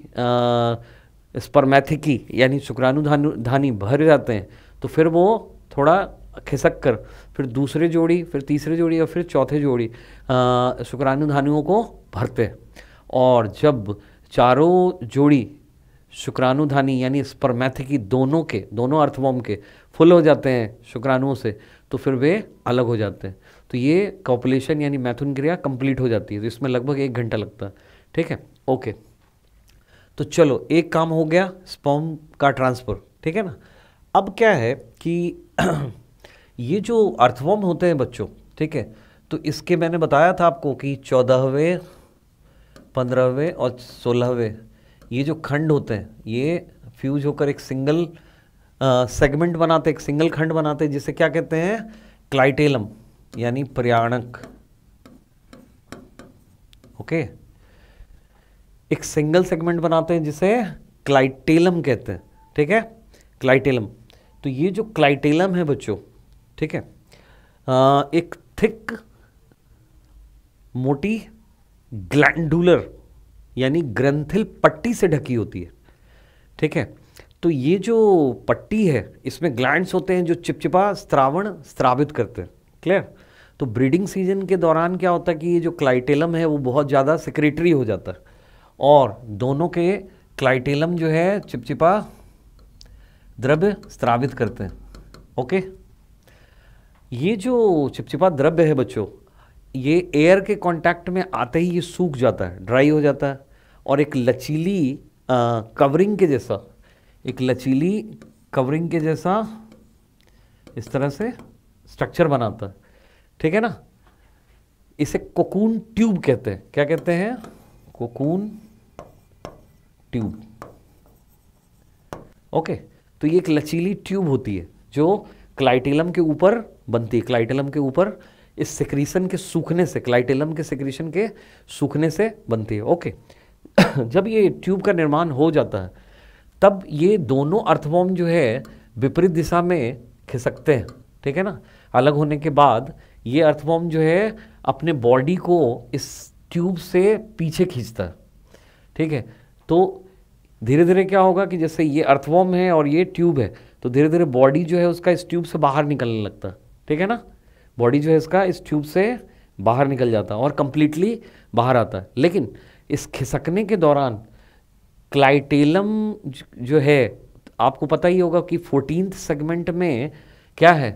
स्पर्मैथिकी यानी शुक्राणु धानी भर जाते हैं तो फिर वो थोड़ा खिसक कर फिर दूसरे जोड़ी फिर तीसरे जोड़ी और फिर चौथे जोड़ी शुक्राणुधानियों को भरते और जब चारों जोड़ी धानी यानी स्पर्मैथिकी दोनों के दोनों अर्थवॉम के फुल हो जाते हैं शुक्राणुओं से तो फिर वे अलग हो जाते हैं तो ये कॉपुलेशन यानी मैथुन क्रिया कंप्लीट हो जाती है तो इसमें लगभग एक घंटा लगता है ठीक है ओके तो चलो एक काम हो गया स्पॉम का ट्रांसफ़र ठीक है ना अब क्या है कि <clears throat> ये जो अर्थवम होते हैं बच्चों ठीक है तो इसके मैंने बताया था आपको कि चौदहवें पंद्रहवें और सोलहवें ये जो खंड होते हैं ये फ्यूज होकर एक सिंगल सेगमेंट बनाते एक सिंगल खंड बनाते जिसे क्या कहते हैं क्लाइटेलम यानी प्रयाणक ओके okay. एक सिंगल सेगमेंट बनाते हैं जिसे क्लाइटेलम कहते हैं ठीक है क्लाइटेलम तो ये जो क्लाइटेलम है बच्चों ठीक है एक थिक मोटी ग्लैंडुलर यानी ग्रंथिल पट्टी से ढकी होती है ठीक है तो ये जो पट्टी है इसमें ग्लैंड्स होते हैं जो चिपचिपा स्त्रावण स्त्रावित करते हैं क्लियर तो ब्रीडिंग सीजन के दौरान क्या होता है कि ये जो क्लाइटेलम है वो बहुत ज़्यादा सिक्रेटरी हो जाता है और दोनों के क्लाइटेलम जो है चिपचिपा द्रव्य स्त्रावित करते हैं ओके ये जो चिपचिपा द्रव्य है बच्चों ये एयर के कांटेक्ट में आते ही ये सूख जाता है ड्राई हो जाता है और एक लचीली आ, कवरिंग के जैसा एक लचीली कवरिंग के जैसा इस तरह से स्ट्रक्चर बनाता है ठीक है ना इसे कोकून ट्यूब कहते हैं क्या कहते हैं कोकून ट्यूब ओके तो ये एक लचीली ट्यूब होती है जो क्लाइटिलम के ऊपर बनती है क्लाइटेलम के ऊपर इस सिक्रीशन के सूखने से क्लाइटेलम के सिक्रीशन के सूखने से बनती है ओके <coughs> जब ये ट्यूब का निर्माण हो जाता है तब ये दोनों अर्थवॉर्म जो है विपरीत दिशा में खिसकते हैं ठीक है ना अलग होने के बाद ये अर्थवॉर्म जो है अपने बॉडी को इस ट्यूब से पीछे खींचता है ठीक है तो धीरे धीरे क्या होगा कि जैसे ये अर्थवॉर्म है और ये ट्यूब है तो धीरे धीरे बॉडी जो है उसका इस ट्यूब से बाहर निकलने लगता है ठीक है ना बॉडी जो है इसका इस ट्यूब से बाहर निकल जाता है और कम्प्लीटली बाहर आता है लेकिन इस खिसकने के दौरान क्लाइटेलम जो है आपको पता ही होगा कि फोर्टीन सेगमेंट में क्या है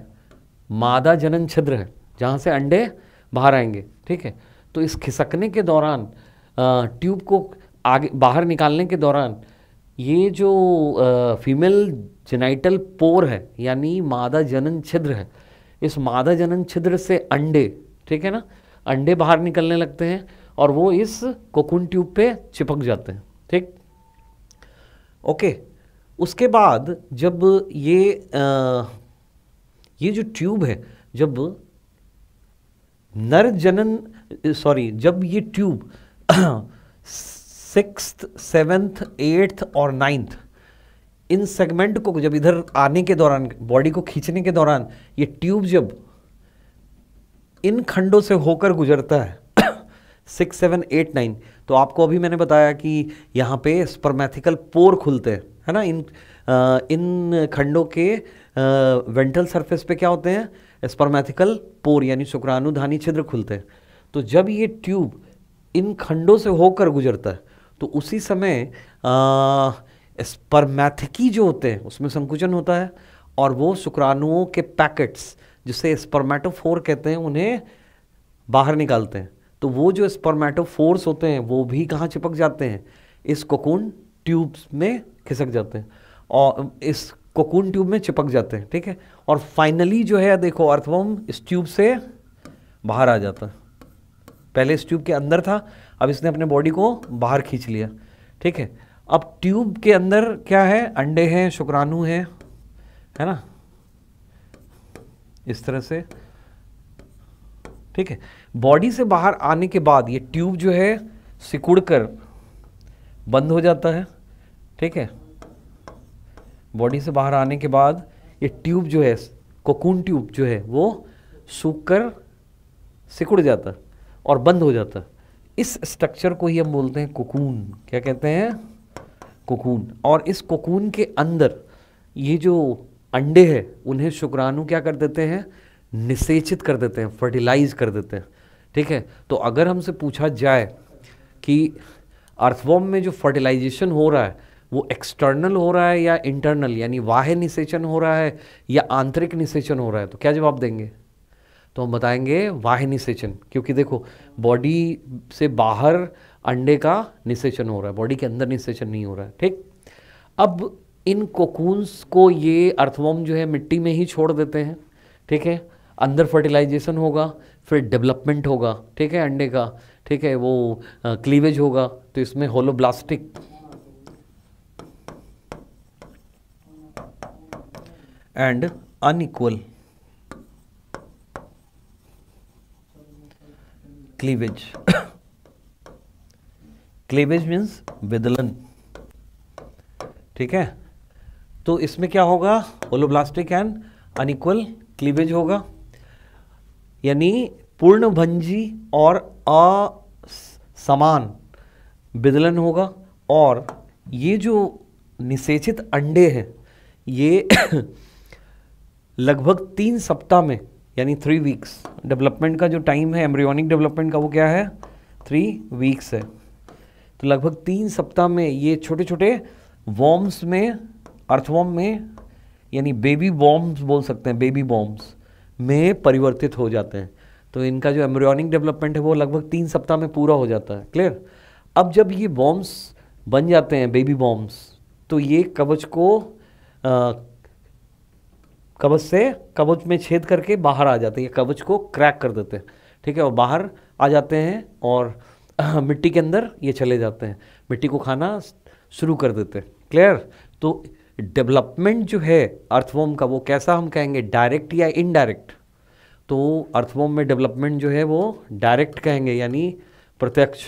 मादा जनन छिद्र है जहाँ से अंडे बाहर आएंगे ठीक है तो इस खिसकने के दौरान ट्यूब को आगे बाहर निकालने के दौरान ये जो फीमेल जेनाइटल पोर है यानी मादा जनन छिद्र है इस मादा जनन छिद्र से अंडे ठीक है ना अंडे बाहर निकलने लगते हैं और वो इस कोकुन ट्यूब पे चिपक जाते हैं ठीक ओके उसके बाद जब ये आ, ये जो ट्यूब है जब नर जनन सॉरी जब ये ट्यूब <clears throat> सिक्स सेवेंथ एट्थ और नाइन्थ इन सेगमेंट को जब इधर आने के दौरान बॉडी को खींचने के दौरान ये ट्यूब जब इन खंडों से होकर गुजरता है <coughs> सिक्स सेवन एट नाइन तो आपको अभी मैंने बताया कि यहाँ पे स्पर्मेथिकल पोर खुलते हैं है ना इन आ, इन खंडों के आ, वेंटल सरफेस पे क्या होते हैं स्पर्मैथिकल पोर यानी शुक्राणुधानी छिद्र खुलते हैं तो जब ये ट्यूब इन खंडों से होकर गुजरता है तो उसी समय आ, स्पर्मैथिकी जो होते हैं उसमें संकुचन होता है और वो शुक्राणुओं के पैकेट्स जिसे स्पर्मेटोफोर कहते हैं उन्हें बाहर निकालते हैं तो वो जो स्पर्मेटोफोर्स होते हैं वो भी कहाँ चिपक जाते हैं इस कोकून ट्यूब्स में खिसक जाते हैं और इस कोकून ट्यूब में चिपक जाते हैं ठीक है और फाइनली जो है देखो अर्थवम इस ट्यूब से बाहर आ जाता है पहले इस ट्यूब के अंदर था अब इसने अपने बॉडी को बाहर खींच लिया ठीक है अब ट्यूब के अंदर क्या है अंडे हैं शुक्राणु हैं है ना इस तरह से ठीक है बॉडी से बाहर आने के बाद ये ट्यूब जो है सिकुड़ कर बंद हो जाता है ठीक है बॉडी से बाहर आने के बाद ये ट्यूब जो है कोकून ट्यूब जो है वो सूख कर सिकुड़ जाता और बंद हो जाता इस स्ट्रक्चर को ही हम बोलते हैं कोकून क्या कहते हैं कोकून और इस कोकून के अंदर ये जो अंडे हैं उन्हें शुक्राणु क्या कर देते हैं निषेचित कर देते हैं फर्टिलाइज कर देते हैं ठीक है तो अगर हमसे पूछा जाए कि अर्थवॉम में जो फर्टिलाइजेशन हो रहा है वो एक्सटर्नल हो रहा है या इंटरनल यानी वाह्य निषेचन हो रहा है या आंतरिक निषेचन हो रहा है तो क्या जवाब देंगे तो हम बताएंगे वाह्य निषेचन क्योंकि देखो बॉडी से बाहर अंडे का निषेचन हो रहा है बॉडी के अंदर निषेचन नहीं हो रहा है ठीक अब इन कोकून्स को ये अर्थवम जो है मिट्टी में ही छोड़ देते हैं ठीक है अंदर फर्टिलाइजेशन होगा फिर डेवलपमेंट होगा ठीक है अंडे का ठीक है वो क्लीवेज होगा तो इसमें holoblastic and unequal cleavage cleavage means विदलन ठीक है तो इसमें क्या होगा ओलोब्लास्टिक एंड अनिक्वल क्लीवेज होगा यानी पूर्ण भंजी और असमान विदलन होगा और ये जो निषेचित अंडे हैं ये <coughs> लगभग तीन सप्ताह में यानी थ्री वीक्स डेवलपमेंट का जो टाइम है एम्ब्रियोनिक डेवलपमेंट का वो क्या है थ्री वीक्स है तो लगभग तीन सप्ताह में ये छोटे छोटे वॉम्स में अर्थवॉम में यानी बेबी बॉम्ब्स बोल सकते हैं बेबी बॉम्ब्स में परिवर्तित हो जाते हैं तो इनका जो एम्ब्रियोनिक डेवलपमेंट है वो लगभग तीन सप्ताह में पूरा हो जाता है क्लियर अब जब ये बॉम्ब्स बन जाते हैं बेबी बॉम्ब्स तो ये कवच को कवच से कवच में छेद करके बाहर आ जाते हैं ये कवच को क्रैक कर देते हैं ठीक है और बाहर आ जाते हैं और मिट्टी के अंदर ये चले जाते हैं मिट्टी को खाना शुरू कर देते हैं क्लियर तो डेवलपमेंट जो है अर्थवॉम का वो कैसा हम कहेंगे डायरेक्ट या इनडायरेक्ट तो अर्थवॉम में डेवलपमेंट जो है वो डायरेक्ट कहेंगे यानी प्रत्यक्ष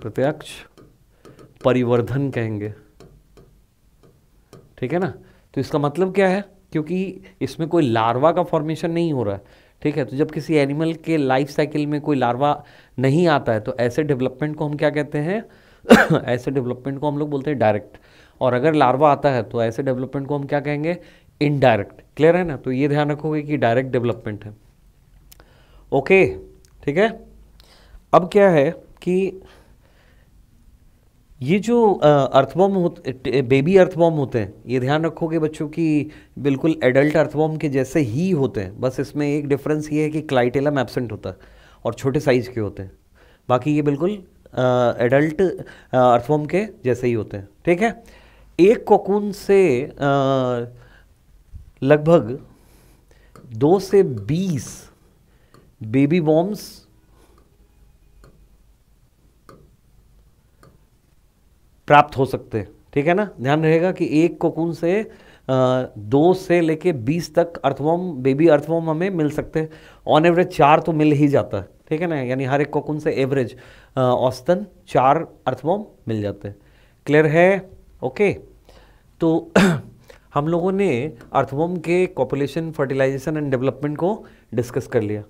प्रत्यक्ष परिवर्धन कहेंगे ठीक है ना तो इसका मतलब क्या है क्योंकि इसमें कोई लार्वा का फॉर्मेशन नहीं हो रहा है ठीक है तो जब किसी एनिमल के लाइफ साइकिल में कोई लार्वा नहीं आता है तो ऐसे डेवलपमेंट को हम क्या कहते हैं <coughs> ऐसे डेवलपमेंट को हम लोग बोलते हैं डायरेक्ट और अगर लार्वा आता है तो ऐसे डेवलपमेंट को हम क्या कहेंगे इनडायरेक्ट क्लियर है ना तो ये ध्यान रखोगे कि डायरेक्ट डेवलपमेंट है ओके ठीक है अब क्या है कि ये जो अर्थबॉम बेबी अर्थबॉम होते हैं ये ध्यान रखोगे बच्चों की बिल्कुल एडल्ट अर्थबॉम के जैसे ही होते हैं बस इसमें एक डिफरेंस ये है कि क्लाइटेलम एबसेंट होता है और छोटे साइज़ के होते हैं बाकी ये बिल्कुल एडल्ट अर्थबॉम के जैसे ही होते हैं ठीक है एक कोकून से लगभग दो से बीस बेबी बॉम्स प्राप्त हो सकते हैं ठीक है ना ध्यान रहेगा कि एक कोकून से दो से लेके बीस तक अर्थवॉम बेबी अर्थवॉम हमें मिल सकते हैं ऑन एवरेज चार तो मिल ही जाता है ठीक है ना यानी हर एक कोकून से एवरेज औसतन चार अर्थवॉम मिल जाते हैं क्लियर है ओके तो <clears throat> हम लोगों ने अर्थवॉम के पॉपुलेशन फर्टिलाइजेशन एंड डेवलपमेंट को डिस्कस कर लिया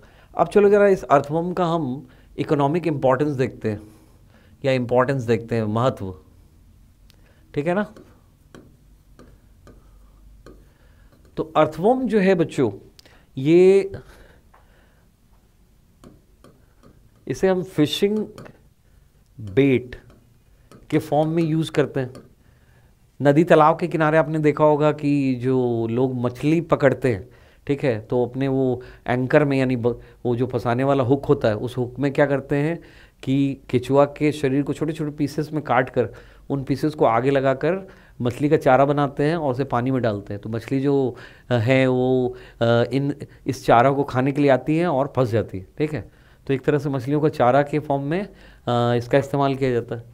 अब चलो ज़रा इस अर्थवॉम का हम इकोनॉमिक इम्पोर्टेंस देखते हैं या इम्पोर्टेंस देखते हैं महत्व ठीक है ना तो अर्थवम जो है बच्चों ये इसे हम फिशिंग बेट के फॉर्म में यूज़ करते हैं नदी तालाब के किनारे आपने देखा होगा कि जो लोग मछली पकड़ते हैं ठीक है तो अपने वो एंकर में यानी वो जो फंसाने वाला हुक होता है उस हुक में क्या करते हैं कि केचुआ के शरीर को छोटे छोटे पीसेस में काट कर उन पीसेस को आगे लगाकर मछली का चारा बनाते हैं और उसे पानी में डालते हैं तो मछली जो है वो इन इस चारा को खाने के लिए आती है और फंस जाती है ठीक है तो एक तरह से मछलियों का चारा के फॉर्म में इसका इस्तेमाल किया जाता है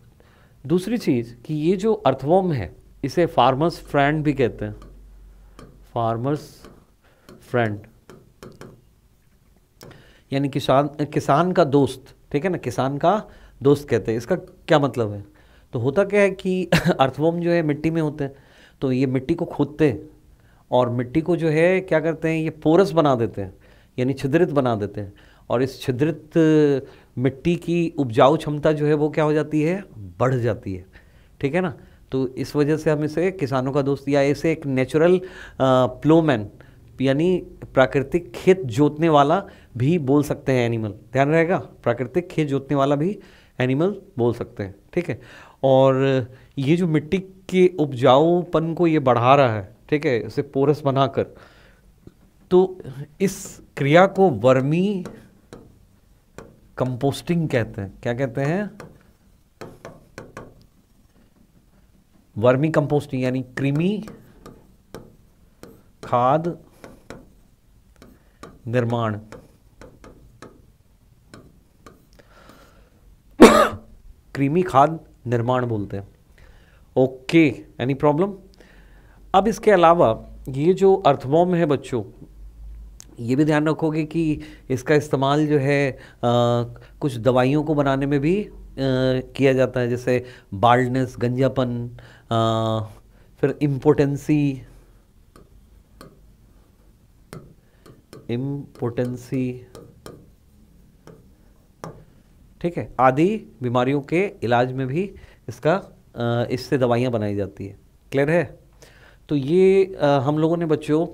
दूसरी चीज़ कि ये जो अर्थवॉम है इसे फार्मर्स फ्रेंड भी कहते हैं फार्मर्स फ्रेंड यानी किसान किसान का दोस्त ठीक है ना किसान का दोस्त कहते हैं इसका क्या मतलब है तो होता क्या है कि <laughs> अर्थवम जो है मिट्टी में होते हैं तो ये मिट्टी को खोदते हैं और मिट्टी को जो है क्या करते हैं ये पोरस बना देते हैं यानी छिद्रित बना देते हैं और इस छिद्रित मिट्टी की उपजाऊ क्षमता जो है वो क्या हो जाती है बढ़ जाती है ठीक है ना तो इस वजह से हम इसे किसानों का दोस्त या इसे एक नेचुरल प्लोमैन यानी प्राकृतिक खेत जोतने वाला भी बोल सकते हैं एनिमल ध्यान रहेगा प्राकृतिक खेत जोतने वाला भी एनिमल बोल सकते हैं ठीक है और ये जो मिट्टी के उपजाऊपन को ये बढ़ा रहा है ठीक है इसे पोरस बनाकर तो इस क्रिया को वर्मी कंपोस्टिंग कहते हैं क्या कहते हैं वर्मी कंपोस्टिंग यानी कृमि खाद निर्माण कृमि खाद निर्माण बोलते हैं ओके एनी प्रॉब्लम अब इसके अलावा ये जो अर्थबॉम है बच्चों ये भी ध्यान रखोगे कि इसका इस्तेमाल जो है आ, कुछ दवाइयों को बनाने में भी आ, किया जाता है जैसे बाल्डनेस गंजापन फिर इम्पोटेंसी इम्पोटेंसी ठीक है आदि बीमारियों के इलाज में भी इसका इससे दवाइयाँ बनाई जाती है क्लियर है तो ये आ, हम लोगों ने बच्चों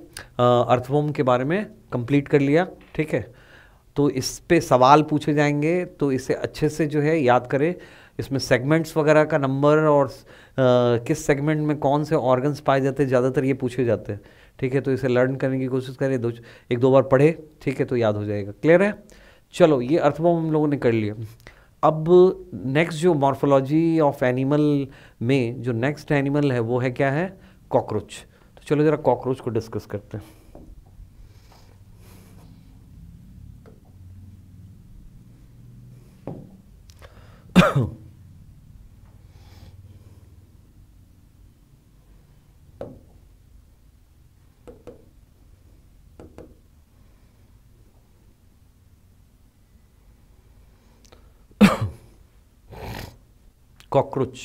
अर्थवोम के बारे में कंप्लीट कर लिया ठीक है तो इस पे सवाल पूछे जाएंगे तो इसे अच्छे से जो है याद करें इसमें सेगमेंट्स वगैरह का नंबर और आ, किस सेगमेंट में कौन से ऑर्गन्स पाए जाते हैं ज़्यादातर ये पूछे जाते हैं ठीक है तो इसे लर्न करने की कोशिश करें दो एक दो बार पढ़े ठीक है तो याद हो जाएगा क्लियर है चलो ये अर्थबॉम हम लोगों ने कर लिया अब नेक्स्ट जो मॉर्फोलॉजी ऑफ एनिमल में जो नेक्स्ट एनिमल है वो है क्या है कॉकरोच तो चलो ज़रा कॉकरोच को डिस्कस करते हैं Oh. कॉकरोच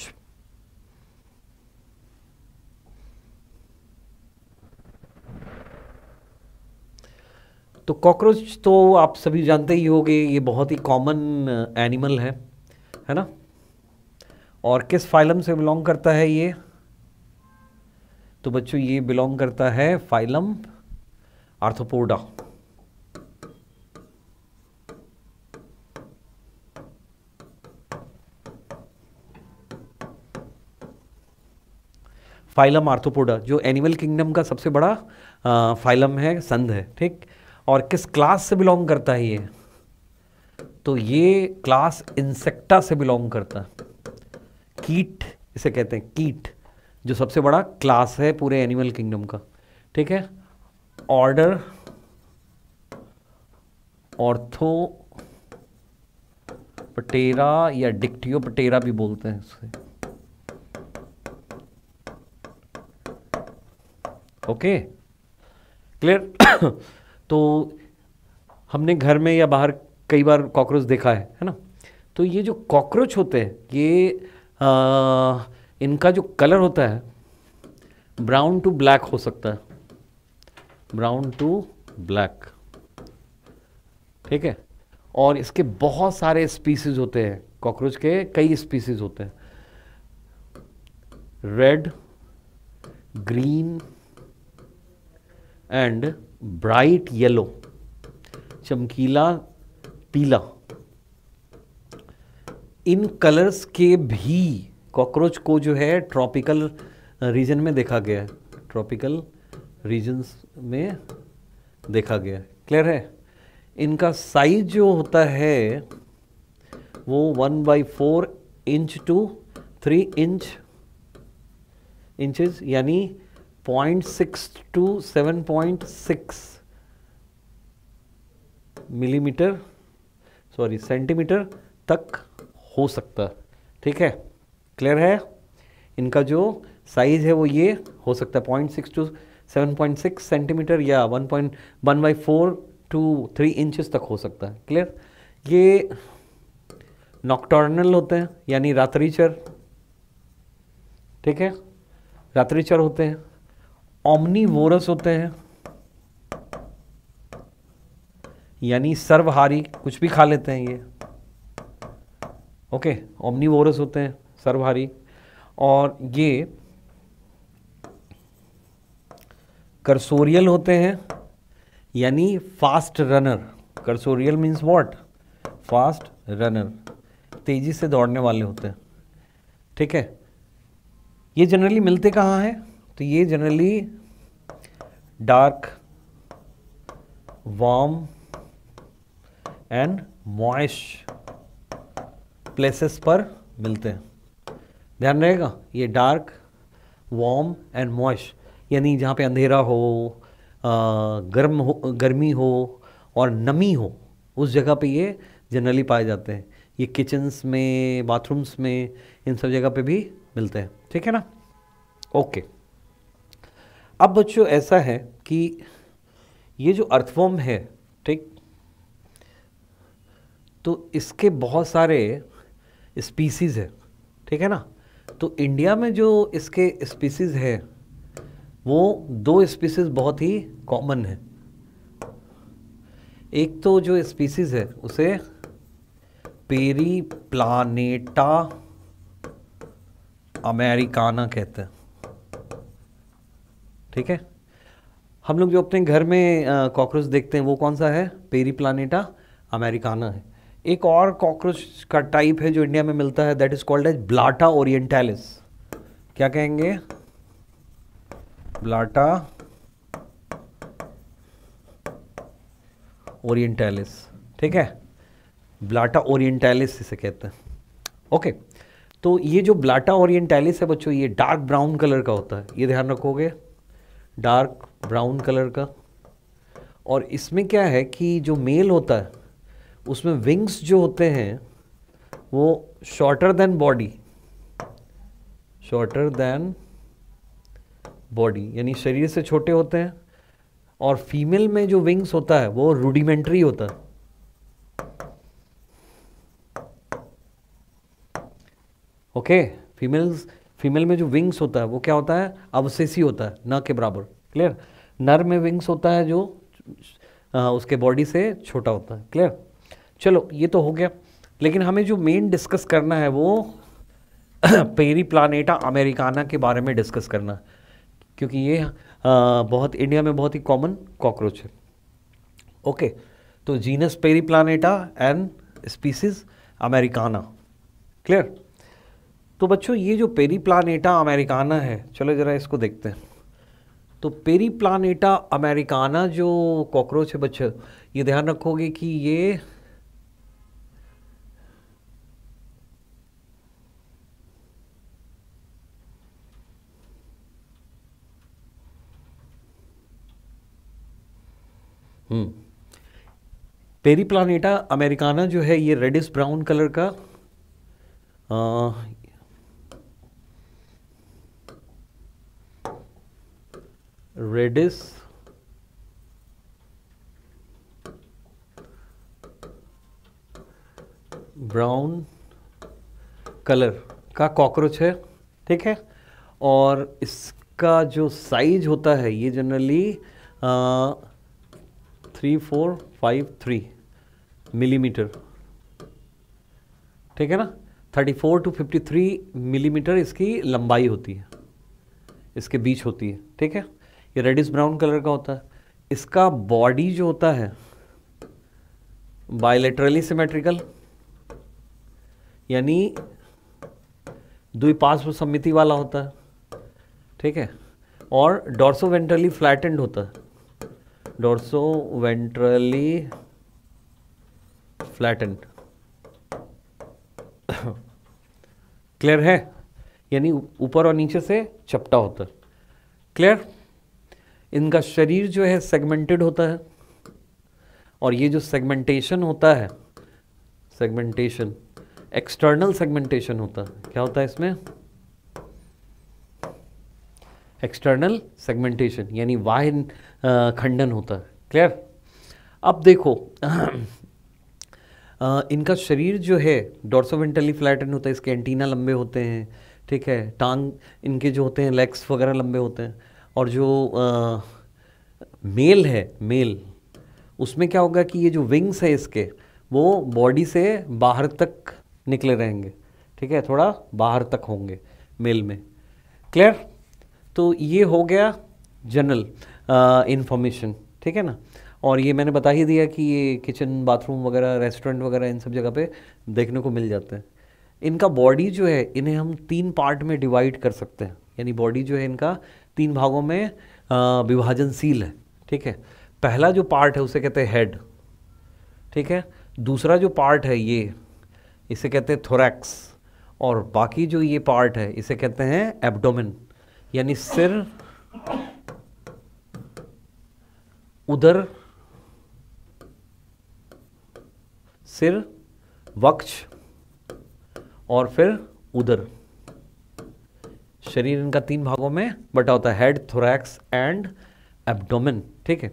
तो कॉकरोच तो आप सभी जानते ही होंगे ये बहुत ही कॉमन एनिमल uh, है है ना और किस फाइलम से बिलोंग करता है ये तो बच्चों ये बिलोंग करता है फाइलम आर्थोपोडा फाइलम आर्थोपोडा जो एनिमल किंगडम का सबसे बड़ा आ, फाइलम है संध है ठीक और किस क्लास से बिलोंग करता है ये तो ये क्लास इंसेक्टा से बिलोंग करता है कीट इसे कहते हैं कीट जो सबसे बड़ा क्लास है पूरे एनिमल किंगडम का ठीक है ऑर्डर ऑर्थो पटेरा या डिक्टियो पटेरा भी बोलते हैं उससे ओके क्लियर <coughs> तो हमने घर में या बाहर कई बार कॉकरोच देखा है है ना तो ये जो कॉकरोच होते हैं ये आ, इनका जो कलर होता है ब्राउन टू ब्लैक हो सकता है ब्राउन टू ब्लैक ठीक है और इसके बहुत सारे स्पीसीज होते हैं कॉकरोच के कई स्पीसीज होते हैं red green and bright yellow चमकीला पीला इन कलर्स के भी कॉकरोच को जो है ट्रॉपिकल रीजन में देखा गया है ट्रॉपिकल रीजन्स में देखा गया है क्लियर है इनका साइज जो होता है वो one by four inch to three inch inches यानी point six to seven point six millimetre sorry centimetre तक हो सकता ठीक है क्लियर है इनका जो साइज है वो ये हो सकता है point six to seven point six centimetre या one point one by four to three inches तक हो सकता है क्लियर ये नॉकटॉर्नल होते हैं यानी रात्रिचर ठीक है रात्रिचर होते हैं ओमनीवोरस होते हैं यानी सर्वहारी कुछ भी खा लेते हैं ये ओके ओमनीवोरस होते हैं सर्वहारी और ये करसोरियल होते हैं यानी fast runner cursorial means what fast runner तेज़ी से दौड़ने वाले होते हैं ठीक है ये जनरली मिलते कहाँ हैं तो ये generally dark warm and moist places पर मिलते हैं ध्यान रहेगा ये डार्क वार्म एंड मॉइश यानी जहाँ पे अंधेरा हो गर्म हो गर्मी हो और नमी हो उस जगह पे ये जनरली पाए जाते हैं ये किचन्स में बाथरूम्स में इन सब जगह पे भी मिलते हैं ठीक है ना ओके okay. अब बच्चों ऐसा है कि ये जो अर्थवम है ठीक तो इसके बहुत सारे स्पीसीज़ हैं ठीक है ना तो इंडिया में जो इसके स्पीसीज़ हैं वो दो स्पीसीज़ बहुत ही कॉमन है एक तो जो स्पीसीज़ है उसे पेरी प्लानेटा अमेरिकाना कहते हैं ठीक है हम लोग जो अपने घर में कॉकरोच देखते हैं वो कौन सा है पेरी प्लानिटा अमेरिकाना है एक और कॉकरोच का टाइप है जो इंडिया में मिलता है that is called as Blatta orientalis क्या कहेंगे ब्लाटा ओरिएंटालिस ठीक है ब्लाटा ओरिएंटालिस इसे कहते हैं ओके तो ये जो ब्लाटा ओरिएंटालिस है बच्चों ये डार्क ब्राउन कलर का होता है ये ध्यान रखोगे डार्क ब्राउन कलर का और इसमें क्या है कि जो मेल होता है उसमें विंग्स जो होते हैं वो shorter than body shorter than body यानी शरीर से छोटे होते हैं और फीमेल में जो विंग्स होता है वो रूडिमेंट्री होता है ओके फीमेल्स फीमेल में जो विंग्स होता है वो क्या होता है अवशेषी होता है न के बराबर क्लियर नर में विंग्स होता है जो आ, उसके बॉडी से छोटा होता है क्लियर चलो ये तो हो गया लेकिन हमें जो मेन डिस्कस करना है वो पेरी प्लानेटा अमेरिकाना के बारे में डिस्कस करना क्योंकि ये आ, बहुत इंडिया में बहुत ही कॉमन कॉकरोच है ओके तो genus Periplaneta and species americana clear तो बच्चों ये जो पेरी प्लानेटा अमेरिकाना है चलो ज़रा इसको देखते हैं तो पेरी प्लानेटा अमेरिकाना जो कॉकरोच है बच्चे ये ध्यान रखोगे कि ये हम्म, पेरी प्लानेटा अमेरिकाना जो है ये रेडिस ब्राउन कलर का आ, रेडिस ब्राउन कलर का कॉकरोच है ठीक है और इसका जो साइज होता है ये generally three four five three millimetre ठीक है ना thirty four to fifty three millimetre इसकी लंबाई होती है इसके बीच होती है ठीक है ये रेडिस ब्राउन कलर का होता है इसका बॉडी जो होता है बायोलेटरली सिमेट्रिकल यानी द्विपार्श्व सम्मिति वाला होता है ठीक है और डोर्सो वेंट्रली फ्लैटेंड होता है डोर्सो वेंट्रली फ्लैटेंड क्लियर है यानी ऊपर और नीचे से चपटा होता है क्लियर इनका शरीर जो है सेगमेंटेड होता है और ये जो सेगमेंटेशन होता है सेगमेंटेशन एक्सटर्नल सेगमेंटेशन होता है क्या होता है इसमें एक्सटर्नल सेगमेंटेशन यानी वाह खंडन होता है क्लियर अब देखो आ, इनका शरीर जो है डोर्सोवेंटली फ्लैटन होता है इसके एंटीना लंबे होते हैं ठीक है टांग इनके जो होते हैं लेग्स वगैरह लंबे होते हैं और जो मेल है मेल उसमें क्या होगा कि ये जो विंग्स है इसके वो बॉडी से बाहर तक निकले रहेंगे ठीक है थोड़ा बाहर तक होंगे मेल में क्लियर तो ये हो गया जनरल इन्फॉर्मेशन ठीक है ना और ये मैंने बता ही दिया कि ये किचन बाथरूम वगैरह रेस्टोरेंट वगैरह इन सब जगह पे देखने को मिल जाते हैं इनका बॉडी जो है इन्हें हम तीन पार्ट में डिवाइड कर सकते हैं यानी बॉडी जो है इनका तीन भागों में विभाजनशील है ठीक है पहला जो पार्ट है उसे कहते हैं हेड ठीक है दूसरा जो पार्ट है ये इसे कहते हैं थोरैक्स और बाकी जो ये पार्ट है इसे कहते हैं एब्डोमेन यानी सिर उधर सिर वक्ष और फिर उधर शरीर इनका तीन भागों में बटा होता है हेड थोरैक्स एंड एब्डोमिन ठीक है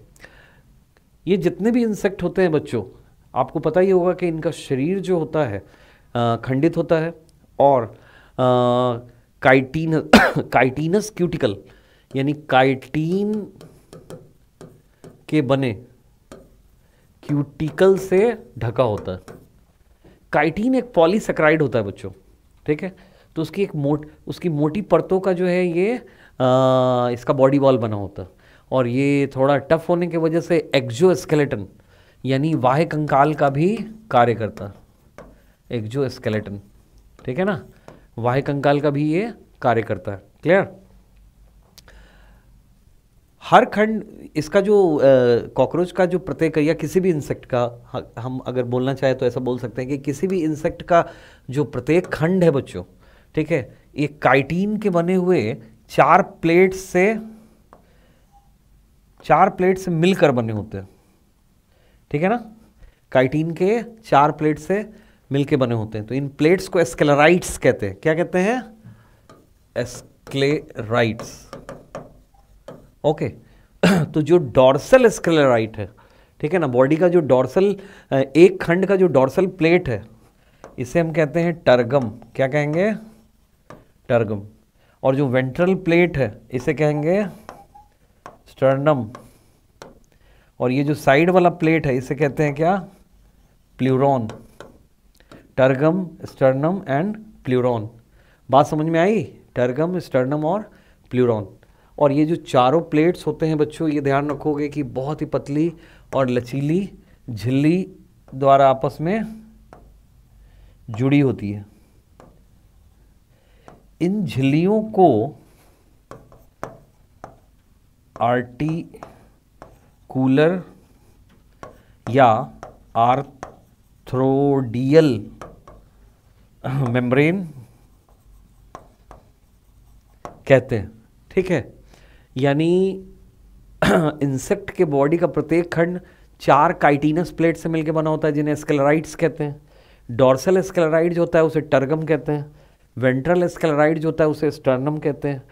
ये जितने भी इंसेक्ट होते हैं बच्चों आपको पता ही होगा कि इनका शरीर जो होता है खंडित होता है और काइटीन काइटीनस क्यूटिकल यानी काइटीन के बने क्यूटिकल से ढका होता है काइटीन एक पॉलीसेक्राइड होता है बच्चों ठीक है तो उसकी एक मोट उसकी मोटी परतों का जो है ये आ, इसका बॉडी वॉल बना होता और ये थोड़ा टफ होने की वजह से एक्जो स्केलेटन यानी वाह कंकाल का भी कार्य करता एक्जो स्केलेटन ठीक है ना वाह कंकाल का भी ये कार्य करता है क्लियर हर खंड इसका जो कॉकरोच का जो प्रत्येक या किसी भी इंसेक्ट का हम अगर बोलना चाहें तो ऐसा बोल सकते हैं कि किसी भी इंसेक्ट का जो प्रत्येक खंड है बच्चों ठीक है ये काइटीन के बने हुए चार प्लेट से चार प्लेट से मिलकर बने होते हैं ठीक है ना काइटीन के चार प्लेट से मिलकर बने होते हैं तो इन प्लेट्स को एस्केलराइट्स कहते हैं क्या कहते हैं एस्क्लेराइट्स ओके <clears throat> तो जो डॉर्सल एस्केलराइट है ठीक है ना बॉडी का जो डॉर्सल एक खंड का जो डॉर्सल प्लेट है इसे हम कहते हैं टर्गम क्या कहेंगे टर्गम और जो वेंट्रल प्लेट है इसे कहेंगे स्टर्नम और ये जो साइड वाला प्लेट है इसे कहते हैं क्या pleuron tergum sternum and pleuron बात समझ में आई टर्गम स्टर्नम और प्लूरॉन और ये जो चारों प्लेट्स होते हैं बच्चों ये ध्यान रखोगे कि बहुत ही पतली और लचीली झिल्ली द्वारा आपस में जुड़ी होती है इन झिल्लियों को कूलर या आर्थ्रोडियल मेम्ब्रेन कहते हैं ठीक है यानी <clears throat> इंसेक्ट के बॉडी का प्रत्येक खंड चार काइटिनस प्लेट से मिलकर बना होता है जिन्हें स्केलराइट्स कहते हैं डॉर्सल स्केलराइट जो होता है उसे टर्गम कहते हैं वेंट्रल एस्कलराइड जो होता है उसे स्टर्नम कहते हैं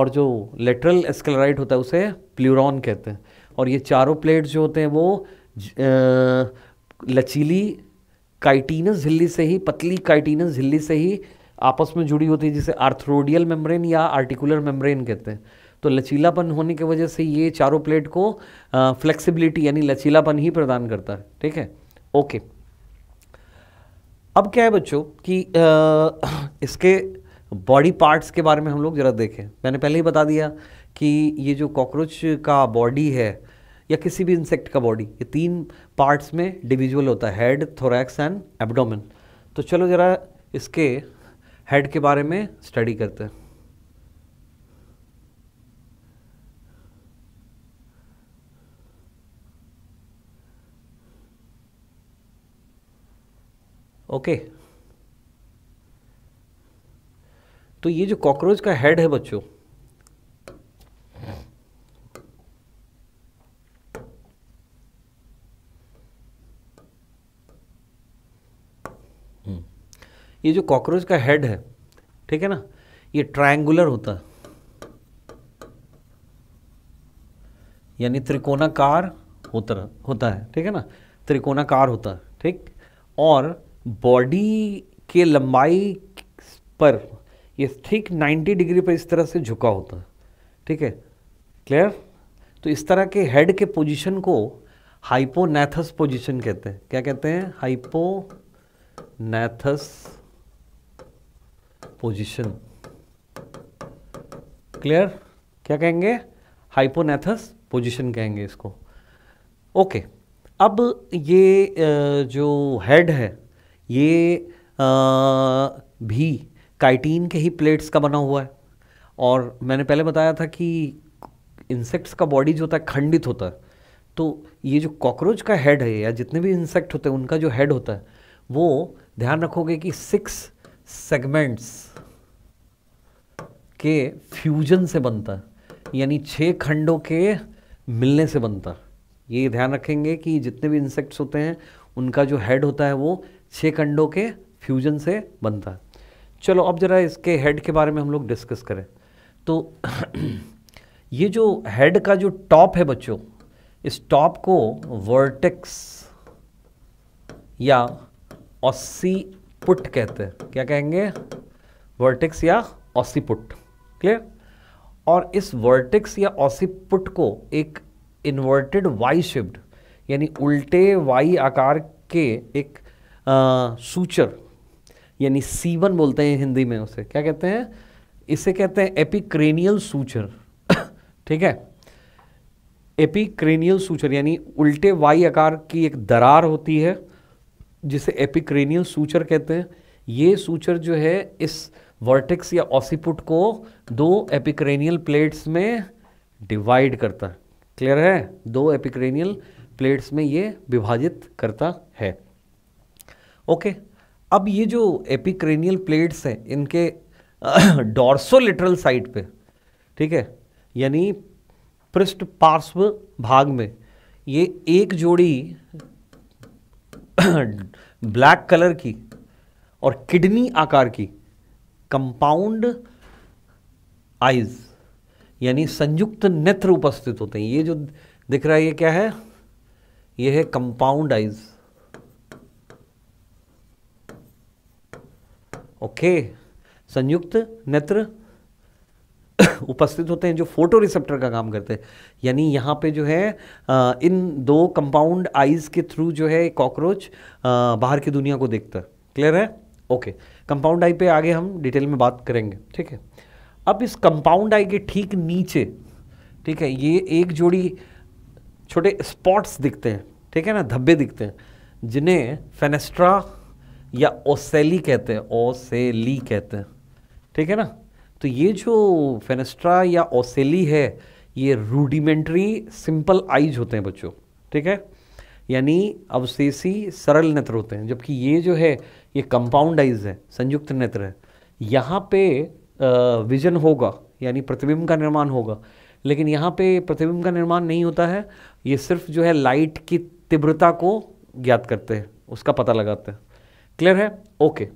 और जो लेटरल एस्कलराइड होता है उसे प्लूरॉन कहते हैं और ये चारों प्लेट्स जो होते हैं वो लचीली काइटीनस झिल्ली से ही पतली काइटीनस झिल्ली से ही आपस में जुड़ी होती है जिसे आर्थरोडियल मेम्ब्रेन या आर्टिकुलर मेम्ब्रेन कहते हैं तो लचीलापन होने की वजह से ये चारों प्लेट को फ्लेक्सिबिलिटी यानी लचीलापन ही प्रदान करता है ठीक है ओके अब क्या है बच्चों कि आ, इसके बॉडी पार्ट्स के बारे में हम लोग ज़रा देखें मैंने पहले ही बता दिया कि ये जो कॉकरोच का बॉडी है या किसी भी इंसेक्ट का बॉडी ये तीन पार्ट्स में डिविजुअल होता है हेड थोरैक्स एंड एबडोमिन तो चलो ज़रा इसके हेड के बारे में स्टडी करते हैं ओके तो ये जो कॉकरोच का हेड है बच्चों हम्म, ये जो कॉकरोच का हेड है ठीक है ना ये ट्रायंगुलर होता है यानी त्रिकोणाकार होता होता है ठीक है ना त्रिकोणाकार होता है ठीक और बॉडी के लंबाई पर ये ठीक 90 डिग्री पर इस तरह से झुका होता है ठीक है क्लियर तो इस तरह के हेड के पोजीशन को हाइपोनेथस पोजीशन कहते हैं क्या कहते हैं हाइपोनेथस पोजीशन क्लियर क्या कहेंगे हाइपोनेथस पोजीशन कहेंगे इसको ओके अब ये जो हेड है ये आ, भी काइटीन के ही प्लेट्स का बना हुआ है और मैंने पहले बताया था कि इंसेक्ट्स का बॉडी जो होता है खंडित होता है तो ये जो कॉकरोच का हेड है या जितने भी इंसेक्ट होते हैं उनका जो हेड होता है वो ध्यान रखोगे कि सिक्स सेगमेंट्स के फ्यूजन से बनता है यानी छः खंडों के मिलने से बनता है ये ध्यान रखेंगे कि जितने भी इंसेक्ट्स होते हैं उनका जो हेड होता है वो छः कंडों के फ्यूजन से बनता है चलो अब ज़रा इसके हेड के बारे में हम लोग डिस्कस करें तो <clears throat> ये जो हेड का जो टॉप है बच्चों इस टॉप को वर्टेक्स या पुट कहते हैं क्या कहेंगे वर्टेक्स या पुट क्लियर और इस वर्टेक्स या पुट को एक इन्वर्टेड वाई शिफ्ट यानी उल्टे वाई आकार के एक सूचर यानी सीवन बोलते हैं हिंदी में उसे क्या कहते हैं इसे कहते हैं एपिक्रेनियल सूचर <coughs> ठीक है एपिक्रेनियल सूचर यानी उल्टे वाई आकार की एक दरार होती है जिसे एपिक्रेनियल सूचर कहते हैं ये सूचर जो है इस वर्टेक्स या ऑसीपुट को दो एपिक्रेनियल प्लेट्स में डिवाइड करता है क्लियर है दो एपिक्रेनियल प्लेट्स में ये विभाजित करता है ओके अब ये जो एपिक्रेनियल प्लेट्स हैं इनके डॉर्सोलिटरल साइड पे ठीक है यानी पृष्ठ पार्श्व भाग में ये एक जोड़ी ब्लैक <clears throat> कलर की और किडनी आकार की कंपाउंड आइज यानी संयुक्त नेत्र उपस्थित होते हैं ये जो दिख रहा है ये क्या है ये है कंपाउंड आइज ओके संयुक्त नेत्र <coughs> उपस्थित होते हैं जो फोटो रिसेप्टर का काम करते हैं यानी यहाँ पे जो है इन दो कंपाउंड आईज के थ्रू जो है कॉकरोच बाहर की दुनिया को देखता है क्लियर है ओके कंपाउंड आई पे आगे हम डिटेल में बात करेंगे ठीक है अब इस कंपाउंड आई के ठीक नीचे ठीक है ये एक जोड़ी छोटे स्पॉट्स दिखते हैं ठीक है ना धब्बे दिखते हैं जिन्हें फेनेस्ट्रा या ओसेली कहते हैं ओसेली कहते हैं ठीक है ना तो ये जो फेनेस्ट्रा या ओसेली है ये रूडिमेंट्री सिंपल आइज होते हैं बच्चों ठीक है यानी अवशेषी सरल नेत्र होते हैं जबकि ये जो है ये कंपाउंड आइज है संयुक्त नेत्र है यहाँ पे विजन होगा यानी प्रतिबिंब का निर्माण होगा लेकिन यहाँ पे प्रतिबिंब का निर्माण नहीं होता है ये सिर्फ जो है लाइट की तीव्रता को ज्ञात करते हैं उसका पता लगाते हैं क्लियर है ओके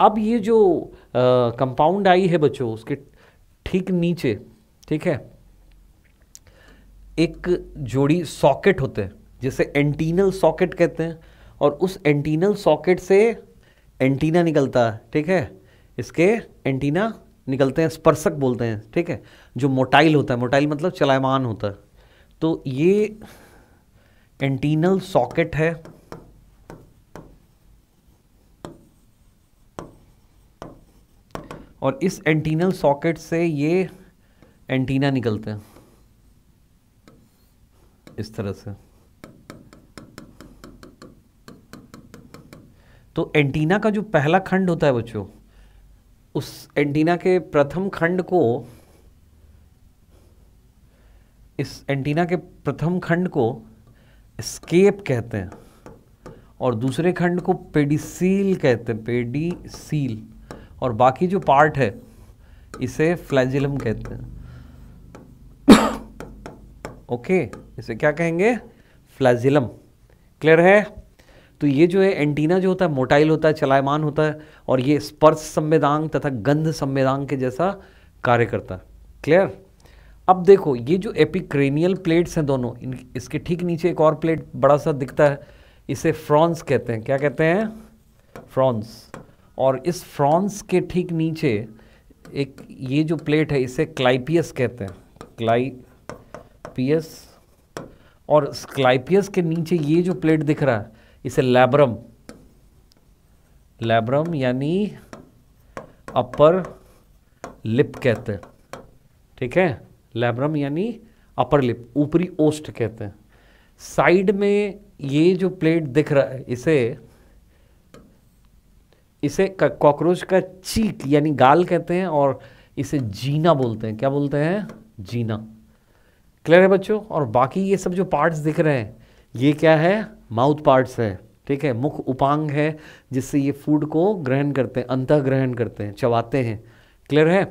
अब ये जो कंपाउंड आई है बच्चों उसके ठीक नीचे ठीक है एक जोड़ी सॉकेट होते हैं जिसे एंटीनल सॉकेट कहते हैं और उस एंटीनल सॉकेट से एंटीना निकलता है ठीक है इसके एंटीना निकलते हैं स्पर्शक बोलते हैं ठीक है जो मोटाइल होता है मोटाइल मतलब चलायमान होता है तो ये एंटीनल सॉकेट है और इस एंटीनल सॉकेट से ये एंटीना निकलते हैं इस तरह से तो एंटीना का जो पहला खंड होता है बच्चों उस एंटीना के प्रथम खंड को इस एंटीना के प्रथम खंड को स्केप कहते हैं और दूसरे खंड को पेडिसील कहते हैं पेडिसील और बाकी जो पार्ट है इसे फ्लैजिलम कहते हैं ओके इसे क्या कहेंगे फ्लैजिलम क्लियर है तो ये जो है एंटीना जो होता है मोटाइल होता है चलायमान होता है और ये स्पर्श संवेदांग तथा गंध संवेदांग के जैसा कार्य करता है क्लियर अब देखो ये जो एपिक्रेनियल प्लेट्स हैं दोनों इन इसके ठीक नीचे एक और प्लेट बड़ा सा दिखता है इसे फ्रॉन्स कहते हैं क्या कहते हैं फ्रॉन्स और इस फ्रॉन्स के ठीक नीचे एक ये जो प्लेट है इसे क्लाइपियस कहते हैं क्लाइपियस और क्लाइपियस के नीचे ये जो प्लेट दिख रहा है इसे लैब्रम लैब्रम यानी अपर लिप कहते हैं ठीक है लैब्रम यानी अपर लिप ऊपरी ओस्ट कहते हैं साइड में ये जो प्लेट दिख रहा है इसे इसे कॉकरोच का चीक यानी गाल कहते हैं और इसे जीना बोलते हैं क्या बोलते हैं जीना क्लियर है बच्चों और बाकी ये सब जो पार्ट्स दिख रहे हैं ये क्या है माउथ पार्ट्स है ठीक है मुख उपांग है जिससे ये फूड को ग्रहण करते हैं अंत ग्रहण करते हैं चबाते हैं क्लियर है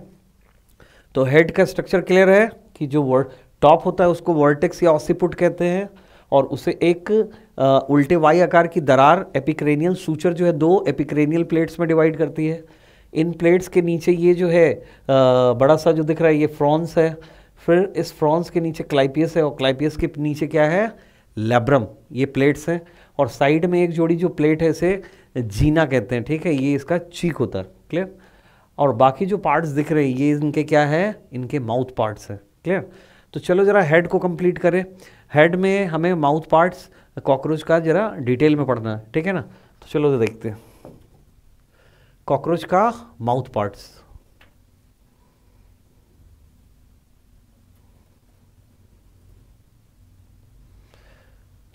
तो हेड का स्ट्रक्चर क्लियर है कि जो वर्ड टॉप होता है उसको वर्टेक्स या ऑसिपुट कहते हैं और उसे एक उल्टे वाई आकार की दरार एपिक्रेनियल सूचर जो है दो एपिक्रेनियल प्लेट्स में डिवाइड करती है इन प्लेट्स के नीचे ये जो है आ, बड़ा सा जो दिख रहा है ये फ्रॉन्स है फिर इस फ्रॉन्स के नीचे क्लाइपियस है और क्लाइपियस के नीचे क्या है लेब्रम ये प्लेट्स हैं और साइड में एक जोड़ी जो प्लेट है इसे जीना कहते हैं ठीक है ये इसका चीक होता है क्लियर और बाकी जो पार्ट्स दिख रहे हैं ये इनके क्या है इनके माउथ पार्ट्स हैं क्लियर तो चलो ज़रा हेड को कंप्लीट करें हेड में हमें माउथ पार्ट्स कॉकरोच का ज़रा डिटेल में पढ़ना है ठीक है ना तो चलो तो देखते हैं कॉकरोच का माउथ पार्ट्स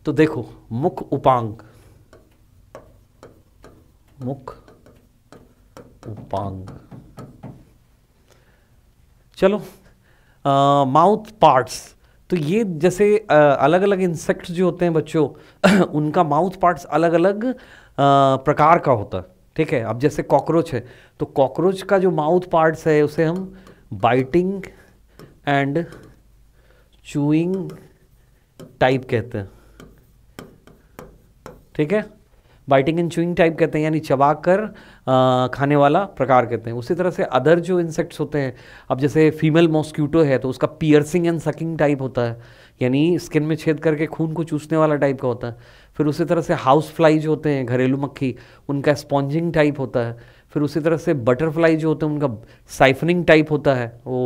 तो देखो मुख उपांग मुख उपांग चलो माउथ पार्ट्स तो ये जैसे अलग अलग इंसेक्ट्स जो होते हैं बच्चों <clears throat> उनका माउथ पार्ट्स अलग अलग प्रकार का होता है ठीक है अब जैसे कॉकरोच है तो कॉकरोच का जो माउथ पार्ट्स है उसे हम बाइटिंग एंड चूइंग टाइप कहते हैं ठीक है बाइटिंग एंड चूइंग टाइप कहते हैं यानी चबाकर खाने वाला प्रकार कहते हैं उसी तरह से अदर जो इंसेक्ट्स होते हैं अब जैसे फीमेल मॉस्क्यूटो है तो उसका पियर्सिंग एंड सकिंग टाइप होता है यानी स्किन में छेद करके खून को चूसने वाला टाइप का होता है फिर उसी तरह से हाउस फ्लाई जो होते हैं घरेलू मक्खी उनका स्पॉन्जिंग टाइप होता है फिर उसी तरह से बटरफ्लाई जो होते हैं उनका साइफनिंग टाइप होता है वो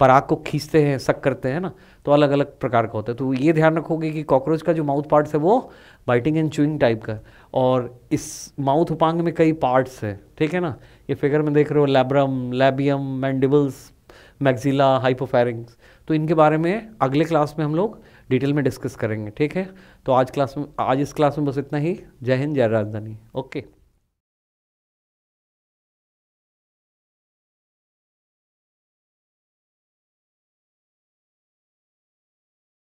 पराग को खींचते हैं सक करते हैं ना तो अलग अलग प्रकार का होता है तो ये ध्यान रखोगे कि कॉकरोच का जो माउथ पार्ट्स है वो बाइटिंग एंड चुइंग टाइप का और इस माउथ उपांग में कई पार्ट्स है ठीक है ना ये फिगर में देख रहे हो labrum labium mandibles maxilla hypopharynx तो इनके बारे में अगले क्लास में हम लोग डिटेल में डिस्कस करेंगे ठीक है तो आज क्लास में आज इस क्लास में बस इतना ही जय हिंद जय राजधानी ओके